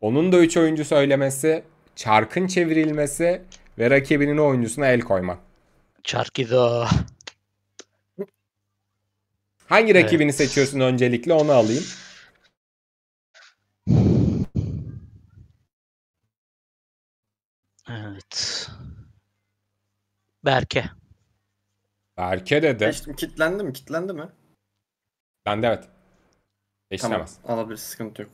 Speaker 1: Onun da 3 oyuncu söylemesi. Çarkın çevrilmesi. Ve rakibinin oyuncusuna el koyma. Çarkido. Hangi rakibini evet. seçiyorsun öncelikle onu alayım.
Speaker 2: Evet. Berke.
Speaker 1: Berke dedi. Geçtim.
Speaker 2: Kitlendi mi? Kitlendi mi? Ben de evet. Değiştiremez. Tamam. Alabiliriz. Sıkıntı yok.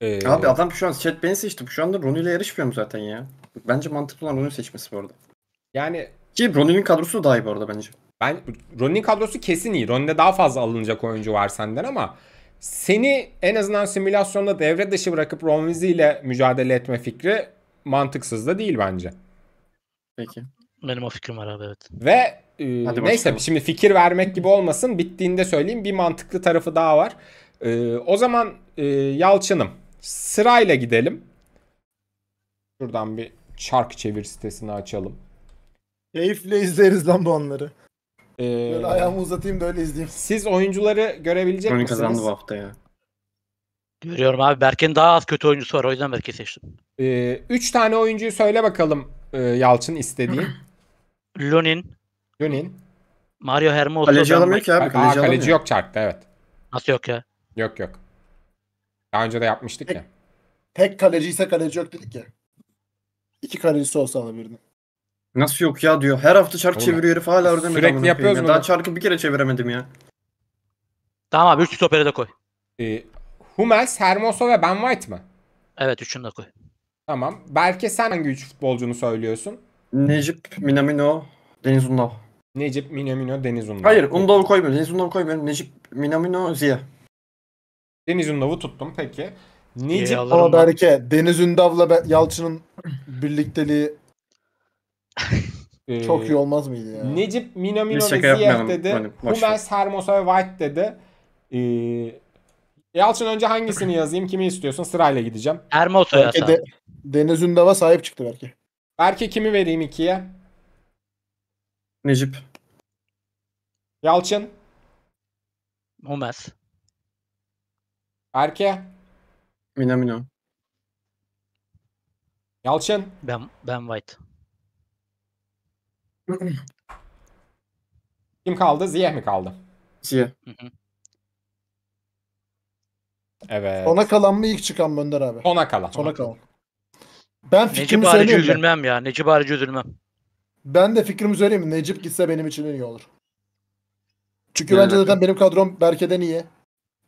Speaker 2: Ee... Abi adam şu an chat beni seçti. Şu anda Rooney ile yarışmıyorum zaten ya. Bence mantıklı olan Rooney seçmesi bu arada. Yani ki Rooney'nin kadrosu daha iyi bu arada bence.
Speaker 1: Ben Rooney'nin kadrosu kesin iyi. Rooney'de daha fazla alınacak oyuncu var senden ama seni en azından simülasyonda devre dışı bırakıp Ron Weasley ile mücadele etme fikri mantıksız da değil bence. Peki.
Speaker 4: Benim o fikrim var abi evet.
Speaker 1: Ve e, neyse şimdi fikir vermek gibi olmasın. Bittiğinde söyleyeyim bir mantıklı tarafı daha var. E, o zaman e, Yalçın'ım sırayla gidelim. Şuradan bir çark çevir sitesini açalım.
Speaker 3: Keyifle izleriz lan bu anları.
Speaker 1: Ee, Böyle ayağımı uzatayım böyle öyle izleyeyim. Siz oyuncuları görebilecek Oyun misiniz? kazandı bu hafta ya.
Speaker 4: Görüyorum abi. Berke'nin daha az kötü oyuncusu var. O yüzden Berke'yi seçtim.
Speaker 1: Ee, üç tane oyuncuyu söyle bakalım e, Yalçın istediğin. Lunin. Lunin. Mario Hermoso. Kaleci alamıyor ki abi. Kaleci, Aa, kaleci yok çarptı evet. Nasıl yok ya? Yok yok. Daha önce de yapmıştık Tek- ya.
Speaker 3: Tek kaleci ise kaleci yok dedik ya.
Speaker 2: İki kalecisi olsa alabilirdim. Nasıl yok ya diyor. Her hafta çark Oğlum, çeviriyor herif hala ödemedim. sürekli amına yapıyoruz ya. Daha çarkı bir kere çeviremedim ya. Tamam abi 3 stopere de koy. Ee,
Speaker 1: Hummels, Hermoso ve Ben White mı? Evet üçünü de koy. Tamam. Belki sen hangi üç futbolcunu söylüyorsun? Necip, Minamino, Deniz Undal. Necip, Minamino, Deniz Undal. Hayır
Speaker 2: Undal'ı koymuyorum. Deniz Undal'ı koymuyorum. Necip, Minamino, Ziya. Deniz Undal'ı tuttum peki.
Speaker 1: Necip Ama ben.
Speaker 2: Berke Deniz Ündav'la Be- Yalçın'ın
Speaker 3: birlikteliği ee, çok iyi
Speaker 1: olmaz mıydı ya? Necip Minamino Biz ve Ziyech dedi. Hani boş Hummels, Hermosa ve White dedi.
Speaker 3: Ee,
Speaker 1: Yalçın e, önce hangisini yazayım? Kimi istiyorsun? Sırayla gideceğim. Ermoto yaz. Belki de, Deniz Ündav'a sahip çıktı belki. Belki kimi vereyim ikiye? Necip. Yalçın. Humes. Erke. Minamino. Yalçın. Ben Ben White. Kim kaldı? Ziyeh mi kaldı?
Speaker 5: Ziyeh.
Speaker 4: Evet.
Speaker 1: Sona kalan mı ilk çıkan mı Önder abi? Ona kalan. Sona kalan.
Speaker 3: Ben fikrimi Necip harici söyleyeyim mi?
Speaker 4: üzülmem ya. Necip harici üzülmem.
Speaker 3: Ben de fikrimi söyleyeyim Necip gitse benim için en iyi olur.
Speaker 2: Çünkü bence zaten
Speaker 3: benim kadrom Berke'den iyi.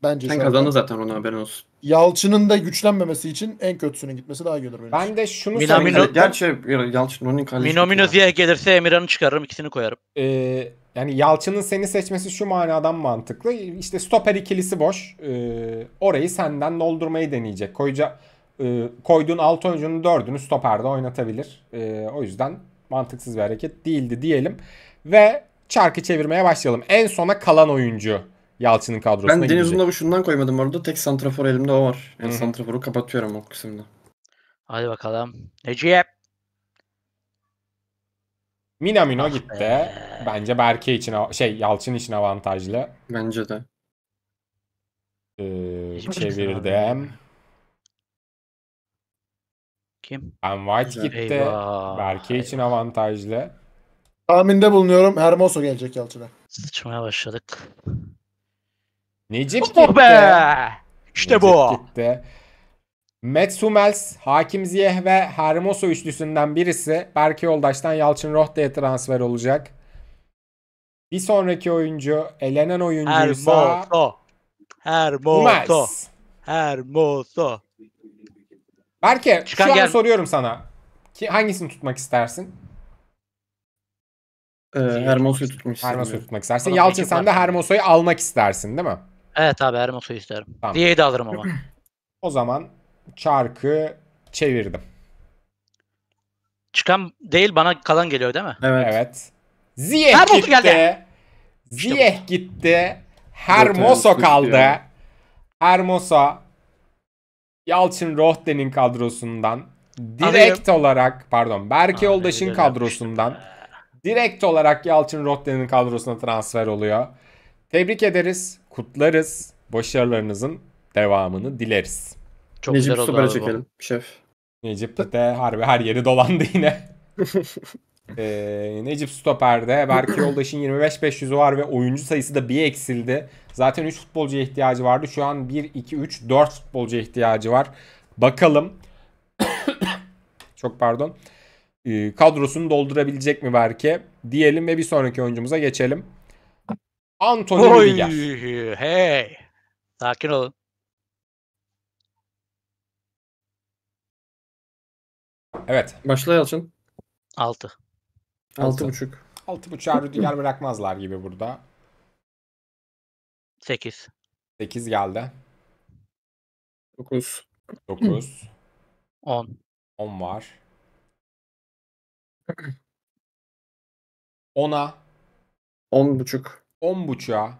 Speaker 3: Bence Sen şu anda. kazandın
Speaker 2: zaten onu haberin olsun.
Speaker 3: Yalçın'ın da güçlenmemesi için en kötüsünün gitmesi daha iyi olur benim. Ben de şunu
Speaker 2: Mina- söyleyeyim. Gerçi Yalçın onun kalesi. Mino
Speaker 4: Mino diye gelirse Emirhan'ı çıkarırım ikisini koyarım. Ee,
Speaker 1: yani Yalçın'ın seni seçmesi şu manadan mantıklı. İşte stoper ikilisi boş. Ee, orayı senden doldurmayı deneyecek. Koyca, e, koyduğun alt oyuncunun dördünü stoperde oynatabilir. E, o yüzden mantıksız bir hareket değildi diyelim. Ve çarkı çevirmeye başlayalım. En sona kalan oyuncu Yalçın'ın kadrosuna Ben Deniz
Speaker 2: Undav'ı şundan koymadım orada. Tek santrafor elimde o var. Yani santraforu kapatıyorum o kısımda.
Speaker 1: Hadi bakalım. Necip. Minamino ah gitti. Be. Bence Berke için şey Yalçın için avantajlı. Bence de. Ee, çevirdim. Kim? Ben White gitti. Eyvah. Berke için avantajlı.
Speaker 3: Tahminde bulunuyorum. Hermoso gelecek Yalçın'a.
Speaker 1: Sıçmaya başladık. Necip oh gitti. be! İşte Necip bu. Gitti. Matt Hakim Ziyeh ve Hermoso üçlüsünden birisi Berke Yoldaş'tan Yalçın Rohte'ye transfer olacak. Bir sonraki oyuncu elenen oyuncuysa Hermoso. Hermoso. Hummels. Hermoso. Berke Çıkan şu an soruyorum sana. Ki hangisini tutmak istersin?
Speaker 2: Ee, Hermoso'yu tutmak istedim. Hermoso'yu
Speaker 1: tutmak istersin. Yalçın sen de Hermoso'yu almak istersin değil mi?
Speaker 4: Evet abi Hermoso'yu isterim. Tamam. Diye'yi de alırım ama.
Speaker 1: O zaman çarkı çevirdim.
Speaker 4: Çıkan değil bana kalan geliyor değil mi? Evet. Evet. Ziyeh Hermoso gitti. Geldi.
Speaker 1: Ziyeh işte gitti. Hermoso kaldı. Hermoso Yalçın Rohde'nin kadrosundan direkt Alayım. olarak pardon Berke Yoldaş'ın kadrosundan direkt olarak Yalçın Rohde'nin kadrosuna transfer oluyor. Tebrik ederiz, kutlarız. Başarılarınızın devamını dileriz. Çok Necip Süper'e çekelim şef. Necip de harbi her yeri dolandı yine. Ee, Necip Stoper'de Berke Yoldaş'ın 25-500'ü var ve oyuncu sayısı da bir eksildi. Zaten 3 futbolcuya ihtiyacı vardı. Şu an 1, 2, 3, 4 futbolcuya ihtiyacı var. Bakalım. Çok pardon. Ee, kadrosunu doldurabilecek mi Berke? Diyelim ve bir sonraki oyuncumuza geçelim.
Speaker 4: Antonio Oy, Hey. Sakin olun.
Speaker 5: Evet. Başla Yalçın. 6. Altı buçuk. Altı buçuğa Rüdiger
Speaker 1: bırakmazlar gibi burada. 8. 8 geldi. 9. 9. 10. 10 var.
Speaker 5: 10'a. 10
Speaker 1: buçuk. 10 buçuğa.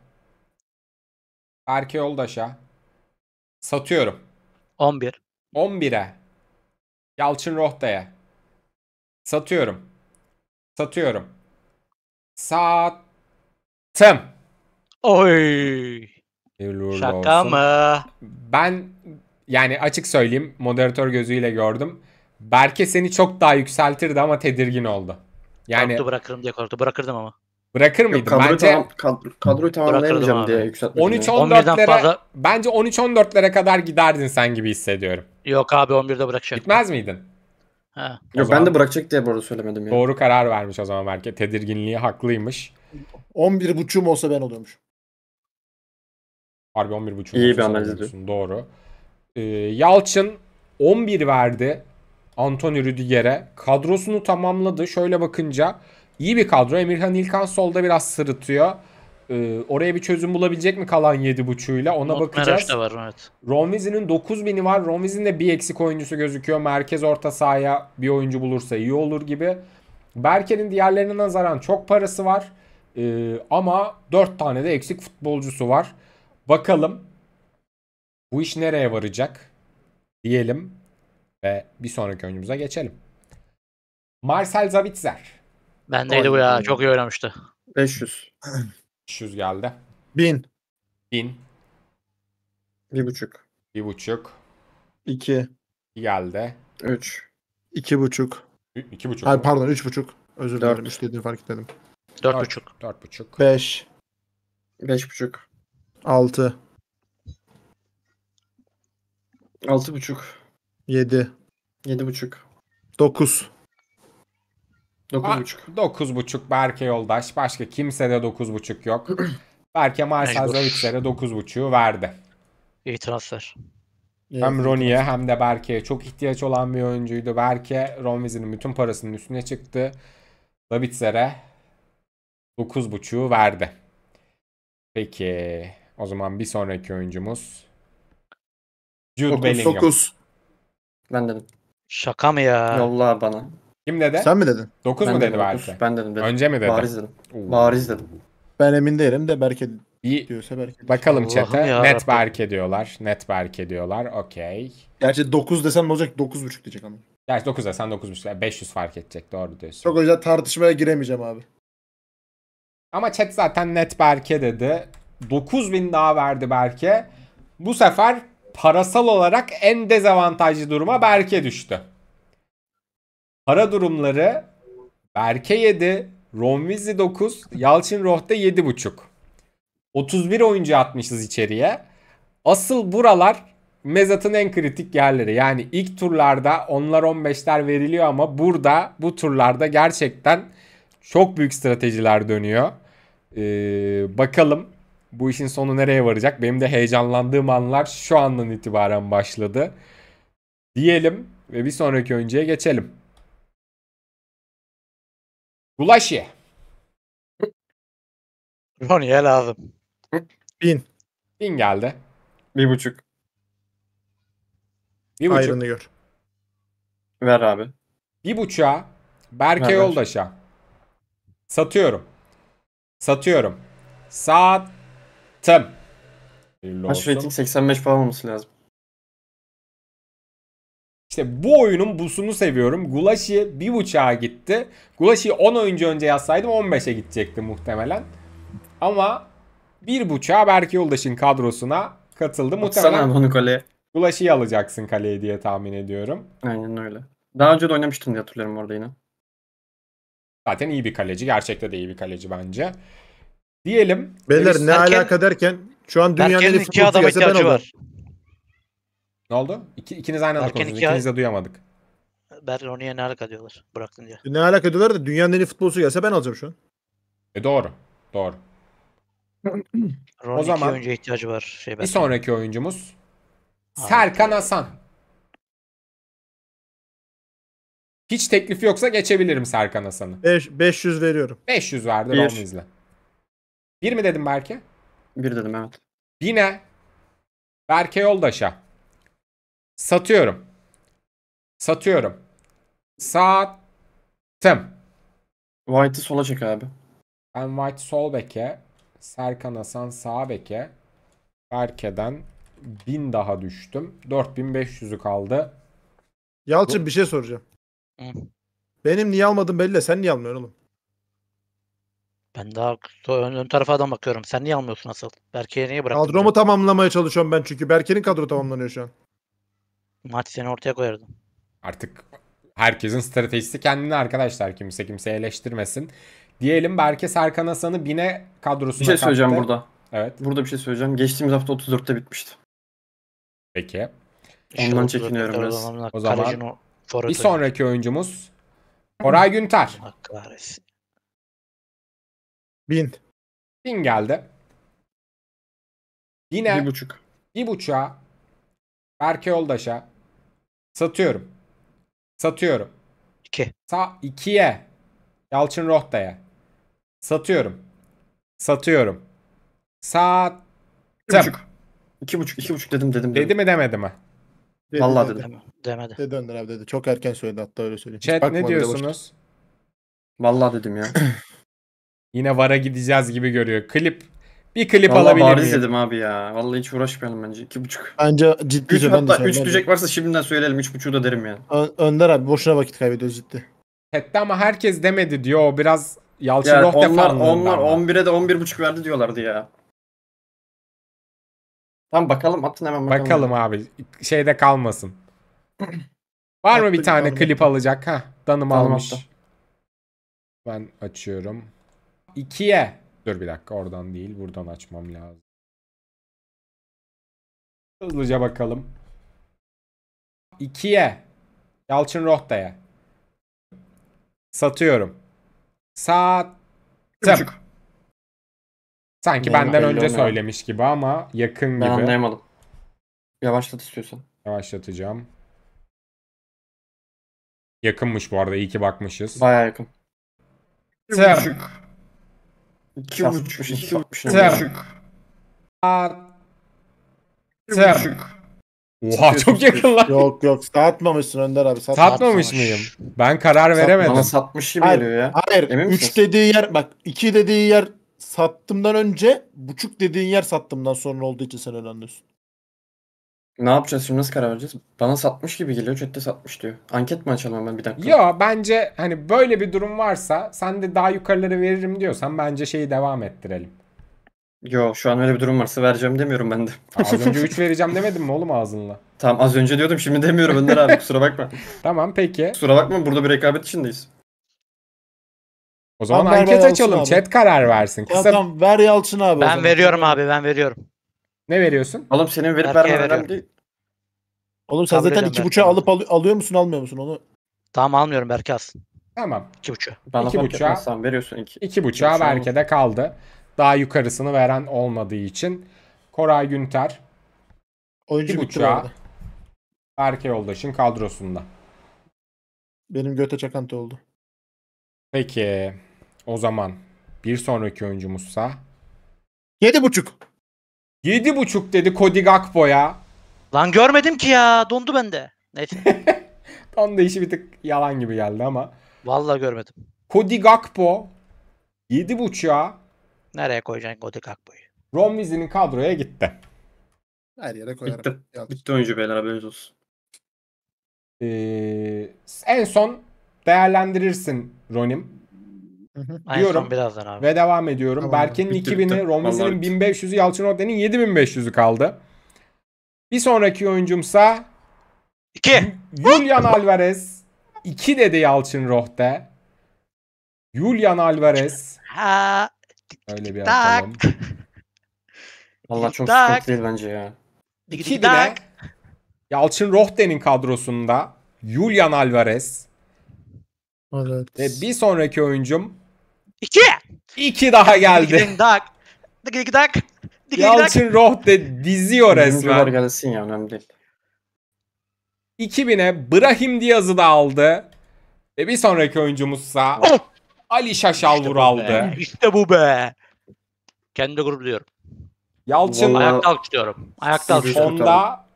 Speaker 1: Erke Yoldaş'a. Satıyorum. 11. 11'e. Yalçın Rohta'ya. Satıyorum. Satıyorum. Sattım. Oy. Hayırlı Şaka olsun. mı? Ben yani açık söyleyeyim moderatör gözüyle gördüm. Berke seni çok daha yükseltirdi ama tedirgin oldu. Yani Korktu bırakırım diye korktu. Bırakırdım ama. Bırakır mıydın? Kadroyu, bence
Speaker 2: tamam, kadro, tamamlayamayacağım diye yükseltmedim. 13 14'lere fazla...
Speaker 1: bence 13 14'lere kadar giderdin sen gibi hissediyorum. Yok abi 11'de bırakacağım. Gitmez miydin? Ha. Yok, ben de bırakacak diye burada söylemedim. Yani. Doğru karar vermiş o zaman belki. Tedirginliği haklıymış. 11.5'um olsa ben oluyormuş. Harbi 11.5 İyi bir analiz diyorsun. Doğru. Ee, Yalçın 11 verdi Antonio Rüdiger'e. Kadrosunu tamamladı. Şöyle bakınca iyi bir kadro. Emirhan İlkan solda biraz sırıtıyor. Ee, oraya bir çözüm bulabilecek mi kalan 7.5'uyla ona Not bakacağız.
Speaker 4: Da var evet.
Speaker 1: Ron Weasley'nin 9000'i var. Ron Weasley'nin de bir eksik oyuncusu gözüküyor. Merkez orta sahaya bir oyuncu bulursa iyi olur gibi. Berke'nin diğerlerine nazaran çok parası var. Ee, ama 4 tane de eksik futbolcusu var. Bakalım bu iş nereye varacak diyelim ve bir sonraki oyunumuza geçelim. Marcel Zabitzer. Ben Bendeydi bu ya. Çok iyi oynamıştı. 500. 500 geldi. 1000. 1000. 1,5. 1,5. 2. Geldi.
Speaker 2: 3. 2,5. buçuk.
Speaker 1: Hayır pardon buçuk. Özür dilerim
Speaker 3: 3 dediğini fark etmedim.
Speaker 1: buçuk. 4,5. buçuk.
Speaker 3: 5. 5,5. 6.
Speaker 1: 6,5. 7. buçuk. 9. 9.5. 9.5 Berke yoldaş. Başka kimse de 9.5 yok.
Speaker 4: Berke maalesef Zavic'lere
Speaker 1: 9.5'u verdi.
Speaker 4: İyi transfer.
Speaker 1: Hem Roni'ye hem de Berke'ye çok ihtiyaç olan bir oyuncuydu. Berke Romvizi'nin bütün parasının üstüne çıktı. Zavitzer'e 9.5'u verdi. Peki o zaman bir sonraki oyuncumuz
Speaker 2: Jude 9, Bellingham. 9. Ben dedim. Şaka mı ya? Yolla bana. Kim dedi? Sen mi dedin? 9 mu dedi Barış'a? Ben dedim. dedim. Önce mi dedi? Bariz dedim. Oo. Bariz dedim.
Speaker 3: Ben emin değilim de Berke bir diyorsa Berke. Bakalım chat'e. Net
Speaker 1: Berke diyorlar. Net Berke diyorlar. Okey. Gerçi 9 desem ne olacak? 9.5 diyecek ama. Gerçi 9 desen 9.5. Yani 500 fark edecek. Doğru diyorsun. Çok o yüzden tartışmaya giremeyeceğim abi. Ama chat zaten net Berke dedi. 9000 daha verdi Berke. Bu sefer parasal olarak en dezavantajlı duruma Berke düştü. Para durumları Berke 7, Romvizi 9, Yalçın Roh'ta 7.5. 31 oyuncu atmışız içeriye. Asıl buralar Mezat'ın en kritik yerleri. Yani ilk turlarda onlar 15'ler veriliyor ama burada bu turlarda gerçekten çok büyük stratejiler dönüyor. Ee, bakalım bu işin sonu nereye varacak? Benim de heyecanlandığım anlar şu andan itibaren başladı. Diyelim ve bir sonraki oyuncuya geçelim. Gulaş ye. Rooney'e lazım. Bin. Bin geldi. Bir buçuk. Bir buçuk. Ayrını gör. Ver abi. Bir buçuğa Berke Ver, ver. satıyorum. Satıyorum. Sattım. Hayırlı Kaç rating 85 falan olması lazım. İşte bu oyunun busunu seviyorum. Gulaşi bir buçağa gitti. Gulaşi 10 oyuncu önce yazsaydım 15'e gidecekti muhtemelen. Ama bir buçağa Berke Yoldaş'ın kadrosuna katıldı. Atsana muhtemelen onu kaleye. Gulaşi'yi alacaksın kaleye diye tahmin ediyorum. Aynen öyle. Daha önce de oynamıştım diye hatırlıyorum orada yine. Zaten iyi bir kaleci. Gerçekte de iyi bir kaleci bence. Diyelim. Beyler ne alaka
Speaker 3: derken şu an dünyanın en iyi futbolcu ben var.
Speaker 1: Ne oldu? İki, ikiniz aynı anda konuştunuz. İkiniz de duyamadık. Bergen Onyek'e ne alaka diyorlar. Bıraktın diye.
Speaker 3: Ne alaka diyorlar da dünyanın en iyi futbolcusu gelse ben alacağım şu an.
Speaker 1: E doğru. Doğru. o zaman oyuncuya ihtiyacı var. Şey bir sonraki oyuncumuz Abi. Serkan Hasan. Hiç teklifi yoksa geçebilirim Serkan Hasan'ı. 500 veriyorum. 500 verdi Romizle. izle. 1 mi dedim Berke? 1 dedim evet. Yine Berke Yoldaş'a. Satıyorum. Satıyorum. Sattım. White'ı sola çek abi. Ben White sol beke. Serkan Hasan sağ beke. Berke'den 1000 daha düştüm. 4500'ü kaldı. Yalçın Bu... bir şey soracağım. Benim niye almadım belli de sen niye almıyorsun oğlum?
Speaker 4: Ben daha ön, ön tarafa adam bakıyorum. Sen niye almıyorsun asıl? Berke'ye niye bıraktın? Kadromu
Speaker 3: tamamlamaya çalışıyorum ben çünkü. Berke'nin kadro tamamlanıyor
Speaker 1: şu an. Maç seni ortaya koyardım. Artık herkesin stratejisi kendine arkadaşlar. Kimse kimseyi eleştirmesin. Diyelim Berke Serkan Hasan'ı bine kadrosuna Bir şey kattı. söyleyeceğim burada.
Speaker 2: Evet. Burada bir şey söyleyeceğim. Geçtiğimiz hafta 34'te bitmişti. Peki. Ondan Şu çekiniyorum biraz. O zaman bir sonraki oyuncumuz
Speaker 5: Koray
Speaker 1: Günter. Bin. Bin geldi. Yine bir buçuk. Bir buçuğa Berke Yoldaş'a Satıyorum. Satıyorum. 2. Sa 2'ye. Yalçın Rohta'ya. Satıyorum. Satıyorum. Saat. İki buçuk. İki buçuk dedim dedim. Dedi dedim. mi demedi mi? Dedi, Vallahi dedi. dedim.
Speaker 3: Demedi. Dedi Önder abi dedi. Çok erken söyledi hatta öyle söyleyeyim. Chat ne diyorsunuz?
Speaker 2: Vallahi dedim ya. Yine VAR'a gideceğiz gibi görüyor. Klip bir klip Vallahi alabilir miyim? dedim abi ya. Vallahi hiç uğraşmayalım bence. 2.5. Bence ciddi üç, hatta 3 diyecek varsa şimdiden söyleyelim. 3.5'u da derim yani.
Speaker 3: Ö- Önder abi boşuna vakit kaybediyoruz ciddi.
Speaker 1: Hatta ama herkes demedi diyor. biraz Yalçın ya, Rohde onlar, onlar 11'e
Speaker 2: de 11.5 verdi diyorlardı ya.
Speaker 1: Tamam bakalım atın hemen bakalım. Bakalım abi. Şeyde kalmasın. Var mı bir tane klip alacak? Ha, Danım tamam, almış. Hatta. Ben açıyorum. 2'ye Dur bir dakika oradan değil buradan açmam lazım.
Speaker 5: Hızlıca bakalım.
Speaker 1: 2'ye Yalçın Rohta'ya satıyorum. Saat Buçuk. Sanki Neyim, benden önce olmayan. söylemiş gibi ama yakın ben gibi. Ben anlayamadım. Yavaşlat istiyorsan. Yavaşlatacağım. Yakınmış bu arada iyi ki bakmışız. Baya yakın.
Speaker 6: Tım.
Speaker 5: İki buçuk, iki
Speaker 3: Oha çok yakın lan. Yok yok satmamışsın Önder abi. Sat, Satmamış satmamış. mıyım? Ben karar veremedim. Bana satmış gibi geliyor ya. Hayır. Emin 3 misin? dediği yer bak 2 dediği yer sattımdan önce buçuk dediğin yer sattımdan sonra olduğu için sen öğreniyorsun.
Speaker 2: Ne yapacağız şimdi nasıl karar vereceğiz? Bana satmış gibi geliyor. Chat'te satmış diyor. Anket mi açalım hemen bir dakika?
Speaker 1: Yo bence hani böyle bir durum varsa sen de daha yukarılara veririm diyorsan bence şeyi devam
Speaker 2: ettirelim. Yo şu an öyle bir durum varsa vereceğim demiyorum ben de. Az önce 3 vereceğim demedim mi oğlum ağzınla? Tamam az önce diyordum şimdi demiyorum Önder abi kusura bakma.
Speaker 1: tamam peki. Kusura
Speaker 2: bakma burada bir rekabet içindeyiz. O zaman Tamam, anket açalım. abi. Chat karar versin. Ya Kısa
Speaker 1: tamam ver
Speaker 4: Yalçın abi. Ben veriyorum abi ben veriyorum. ne veriyorsun? Oğlum senin verip Berke'ye vermen önemli değil. Oğlum sen Kabul zaten iki buçuğa
Speaker 3: alıp al- alıyor musun almıyor musun onu?
Speaker 4: Tamam almıyorum Berke alsın.
Speaker 1: Tamam. İki buçuğu. Bana İki fark buçuğa- sen
Speaker 2: veriyorsun iki. İki buçuğa buçuğa
Speaker 1: kaldı. Daha yukarısını veren olmadığı için. Koray Günter, Oyuncu İki bitti bu buçuğa. Berke Yoldaş'ın kadrosunda. Benim göte çakantı oldu. Peki o zaman bir sonraki oyuncumuzsa Yedi buçuk. yedi buçuk dedi Cody Gakpo'ya. Lan görmedim ki ya. Dondu bende. Neyse. Dondu işi bir tık yalan gibi geldi ama. Vallahi görmedim. Cody Gakpo 7.5'a Nereye koyacaksın Cody Gakpo'yu? Ron Weasley'nin kadroya gitti.
Speaker 3: Her yere koyarım. Bitti.
Speaker 1: Yalnız. Bitti
Speaker 2: oyuncu beyler haberiniz olsun.
Speaker 1: Ee, en son değerlendirirsin Ronim.
Speaker 4: Diyorum. birazdan abi.
Speaker 1: Ve devam ediyorum. Tamam. Berke'nin 2000'i, Ron Weasley'nin 1500'ü, Yalçın Ode'nin 7500'ü kaldı. Bir sonraki oyuncumsa 2. Julian Alvarez. 2 dedi Yalçın Roh'te. Julian Alvarez.
Speaker 4: Ha,
Speaker 1: Öyle bir tak. atalım. Valla çok Tak. sıkıntı değil bence ya.
Speaker 4: İki bile
Speaker 1: Yalçın Rohte'nin kadrosunda Julian Alvarez Evet. ve bir sonraki oyuncum 2. İki daha geldi. tak. Dik Yalçın Roh de
Speaker 2: diziyor resmen. gelsin ya önemli değil.
Speaker 1: 2000'e Brahim Diaz'ı da aldı. Ve bir sonraki oyuncumuzsa oh! Ali Şaşal işte Vural'dı. İşte bu be. Kendi gururluyorum. Yalçın Vallahi... ayakta
Speaker 4: alkışlıyorum.
Speaker 1: Ayakta alkışlıyorum. Onda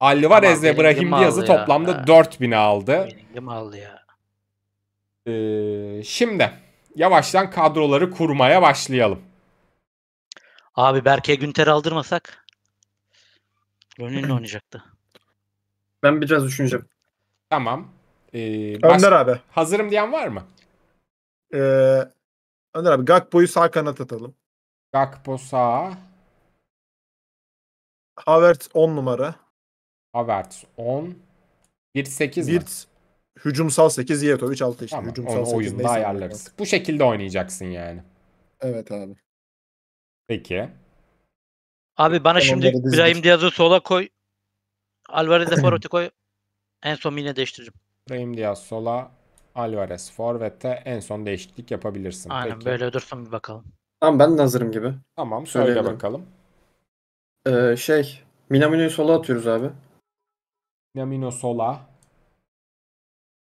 Speaker 1: Alvarez ve Brahim Diaz'ı toplamda 4000'e aldı. Benim aldı ya. Ee, şimdi yavaştan kadroları kurmaya başlayalım. Abi Berke Günter aldırmasak
Speaker 4: Ronin'le oynayacaktı.
Speaker 1: Ben biraz düşüneceğim. Tamam. Ee, baş... Önder abi. Hazırım diyen var mı?
Speaker 3: Ee, Önder abi Gakpo'yu sağ kanat atalım.
Speaker 1: Gakpo sağ. Havertz 10 numara. Havertz 10. 1-8 mi? Hücumsal 8, Yetovic 6 işte. Tamam, hümsal onu 8, oyunda ayarlarız. Bu şekilde oynayacaksın yani. Evet abi. Peki.
Speaker 4: Abi bana şimdi İbrahim Diaz'ı sola koy. Alvarez Alvarez'e forvete koy. En son mine değiştiririm.
Speaker 1: İbrahim Diaz sola, Alvarez forvete en son değişiklik yapabilirsin. Aynen Peki. böyle dursun bir bakalım. Tamam ben de hazırım gibi. Tamam söyle Söyleyelim. bakalım. Ee, şey Minamino'yu sola atıyoruz abi. Minamino sola.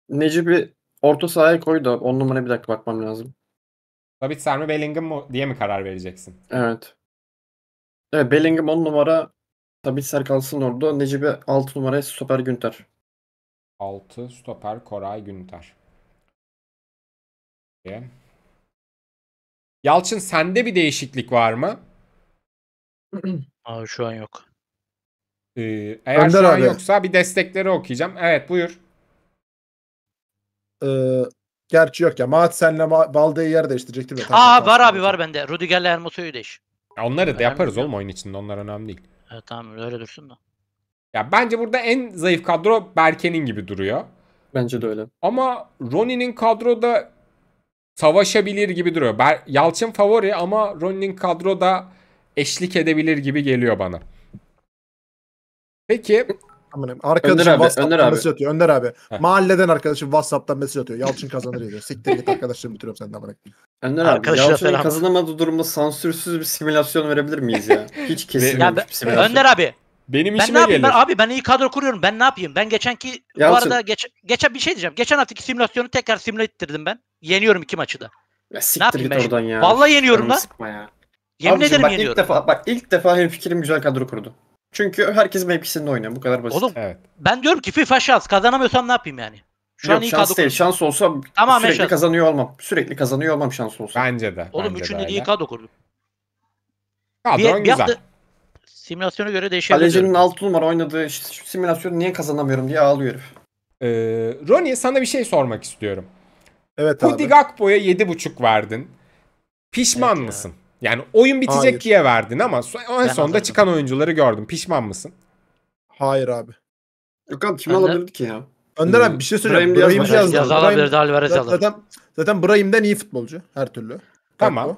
Speaker 1: Necip'i orta
Speaker 2: sahaya koy da 10 numara bir dakika bakmam lazım.
Speaker 1: Sabitzer mi Bellingham mı diye mi karar vereceksin?
Speaker 2: Evet. Evet Bellingham 10 numara Sabitzer kalsın orada. Necip'i 6 numara? stoper Günter.
Speaker 1: 6 stoper Koray Günter. Okay. Yalçın sende bir değişiklik var mı? Aa, şu an yok. Ee, eğer Önder şu an abi. yoksa bir destekleri okuyacağım. Evet buyur. Ee,
Speaker 3: Gerçi yok ya. Maat senle Balde'yi yer değiştirecekti. Ya. Tamam, Aa tamam, var abi
Speaker 1: var bende. Rudiger'le Hermoso'yu değiş. Ya onları da yaparız önemli. oğlum oyun içinde. Onlar önemli değil. Evet tamam öyle dursun da. Ya bence burada en zayıf kadro Berke'nin gibi duruyor. Bence de öyle. Ama Ronin'in kadroda savaşabilir gibi duruyor. Ber Yalçın favori ama Ronin'in kadroda eşlik edebilir gibi geliyor bana. Peki
Speaker 3: Amına arkadaşım Önder abi, WhatsApp'tan Önder mesaj atıyor. Önder abi. Mahalleden arkadaşım WhatsApp'tan mesaj atıyor. Yalçın kazanır diyor. Siktir git arkadaşlarımı bitiriyorum senden bırak.
Speaker 2: Önder abi Yalçın'ın kazanamadığı durumda sansürsüz bir simülasyon verebilir miyiz ya? Hiç Ya kesilmemiş bir simülasyon. Önder abi. Benim Ben ne yapayım? gelir. Ben, abi
Speaker 4: ben iyi kadro kuruyorum. Ben ne yapayım? Ben geçenki bu arada geç, geçen bir şey diyeceğim. Geçen haftaki simülasyonu tekrar simüle ettirdim ben. Yeniyorum iki maçı da. Ya siktir git oradan ya. Vallahi yeniyorum Canımı lan. Sıkma ya. Yemin Abicim ederim bak ilk
Speaker 2: defa bak ilk defa hem fikrim güzel kadro kurdu. Çünkü herkes mevkisinde oynuyor. Bu kadar basit. Oğlum Evet.
Speaker 4: ben diyorum ki FIFA şans. Kazanamıyorsam ne yapayım yani?
Speaker 2: Şu Yok, an iyi kadro şans değil. kurdum. Şans olsa Tamamen sürekli şans. kazanıyor olmam. Sürekli kazanıyor olmam şans olsa. Bence de. Oğlum bence de üçünde de iyi öyle. kadro kurdum. Kadron güzel. hafta
Speaker 4: simülasyona göre değişebilir. Kalecinin diyorum.
Speaker 2: 6 numara oynadığı simülasyonu niye kazanamıyorum diye ağlıyor herif. Ee, Ronnie sana bir şey sormak istiyorum.
Speaker 1: Evet abi. Hudi Gakpo'ya 7.5 verdin. Pişman Evet ya. mısın? Yani oyun bitecek Hayır. diye verdin ama en ben sonunda çıkan oyuncuları gördüm. Pişman mısın? Hayır abi. Yok
Speaker 4: abi kim Önder... alabilirdi ki ya?
Speaker 1: Önder abi hmm. bir şey söyleyeyim Brahim, Brahim yazdı. Yaz alabilirdi
Speaker 4: Alvarez alır.
Speaker 3: Zaten, zaten Brahim'den iyi futbolcu her türlü. Tamam.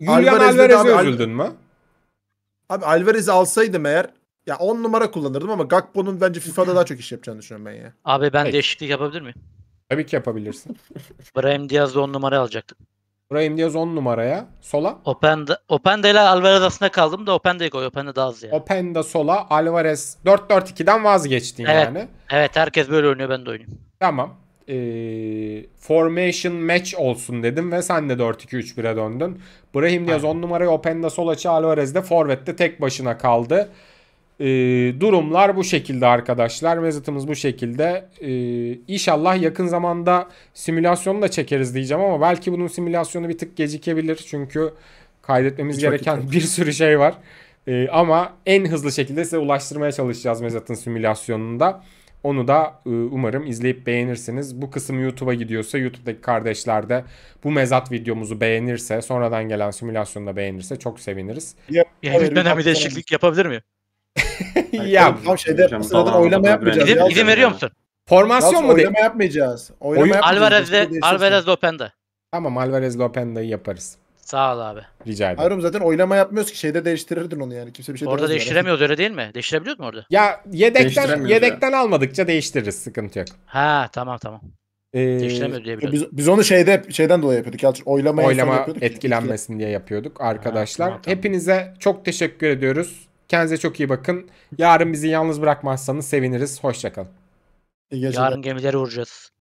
Speaker 3: Julian Alvarez'e Alvarez üzüldün mü? Abi Alvarez'i alsaydım eğer ya 10 numara kullanırdım ama Gakpo'nun bence FIFA'da daha çok iş yapacağını düşünüyorum ben ya.
Speaker 1: Abi ben Peki.
Speaker 4: değişiklik yapabilir miyim?
Speaker 1: Tabii ki yapabilirsin. Brahim Diaz da 10 numara alacaktı. Brahim Diaz 10 numaraya. Sola. Openda,
Speaker 4: Openda ile Alvarez arasında kaldım da Openda'yı koy. Openda daha az yani. Openda sola. Alvarez
Speaker 1: 4-4-2'den vazgeçtin evet. yani.
Speaker 4: Evet herkes böyle oynuyor ben de oynuyorum.
Speaker 1: Tamam. Ee, formation match olsun dedim ve sen de 4-2-3-1'e döndün. Brahim Diaz Aynen. 10 numaraya Openda sola açı Alvarez de forvette tek başına kaldı. E, durumlar bu şekilde arkadaşlar. Mezatımız bu şekilde. E, inşallah yakın zamanda simülasyonu da çekeriz diyeceğim ama belki bunun simülasyonu bir tık gecikebilir. Çünkü kaydetmemiz Hiç gereken bir sürü şey var. E, ama en hızlı şekilde size ulaştırmaya çalışacağız Mezat'ın simülasyonunda. Onu da e, umarım izleyip beğenirsiniz. Bu kısım YouTube'a gidiyorsa YouTube'daki kardeşler de bu mezat videomuzu beğenirse, sonradan gelen da beğenirse çok seviniriz. Yani bir değişiklik yapabilir miyim?
Speaker 4: ya tam
Speaker 3: şeyde hocam, oylama yapmayacağız. İzin, izin veriyor
Speaker 1: musun? Formasyon Yalnız mu oylama değil? Oylama
Speaker 4: yapmayacağız.
Speaker 3: Oylama Oyun...
Speaker 1: Alvarez'de Alvarez Lopenda. Tamam Alvarez Lopenda'yı yaparız.
Speaker 4: Sağ ol abi.
Speaker 1: Rica ederim.
Speaker 3: Ayrım zaten oylama yapmıyoruz ki şeyde değiştirirdin onu yani. Kimse bir şey Orada değiştiremiyoruz
Speaker 4: yani. öyle değil mi? Değiştirebiliyor mu orada? Ya
Speaker 3: yedekten yedekten
Speaker 1: ya. almadıkça değiştiririz. Sıkıntı yok. Ha tamam tamam. Ee, Değiştiremiyoruz diye e, Biz, biz onu şeyde şeyden dolayı yapıyorduk. Yalnız oylama oylama yapıyorduk. etkilenmesin diye yapıyorduk arkadaşlar. Ha, tamam, tamam. Hepinize çok teşekkür ediyoruz. Kendinize çok iyi bakın. Yarın bizi yalnız bırakmazsanız seviniriz. Hoşçakalın. Yarın
Speaker 4: gemileri vuracağız.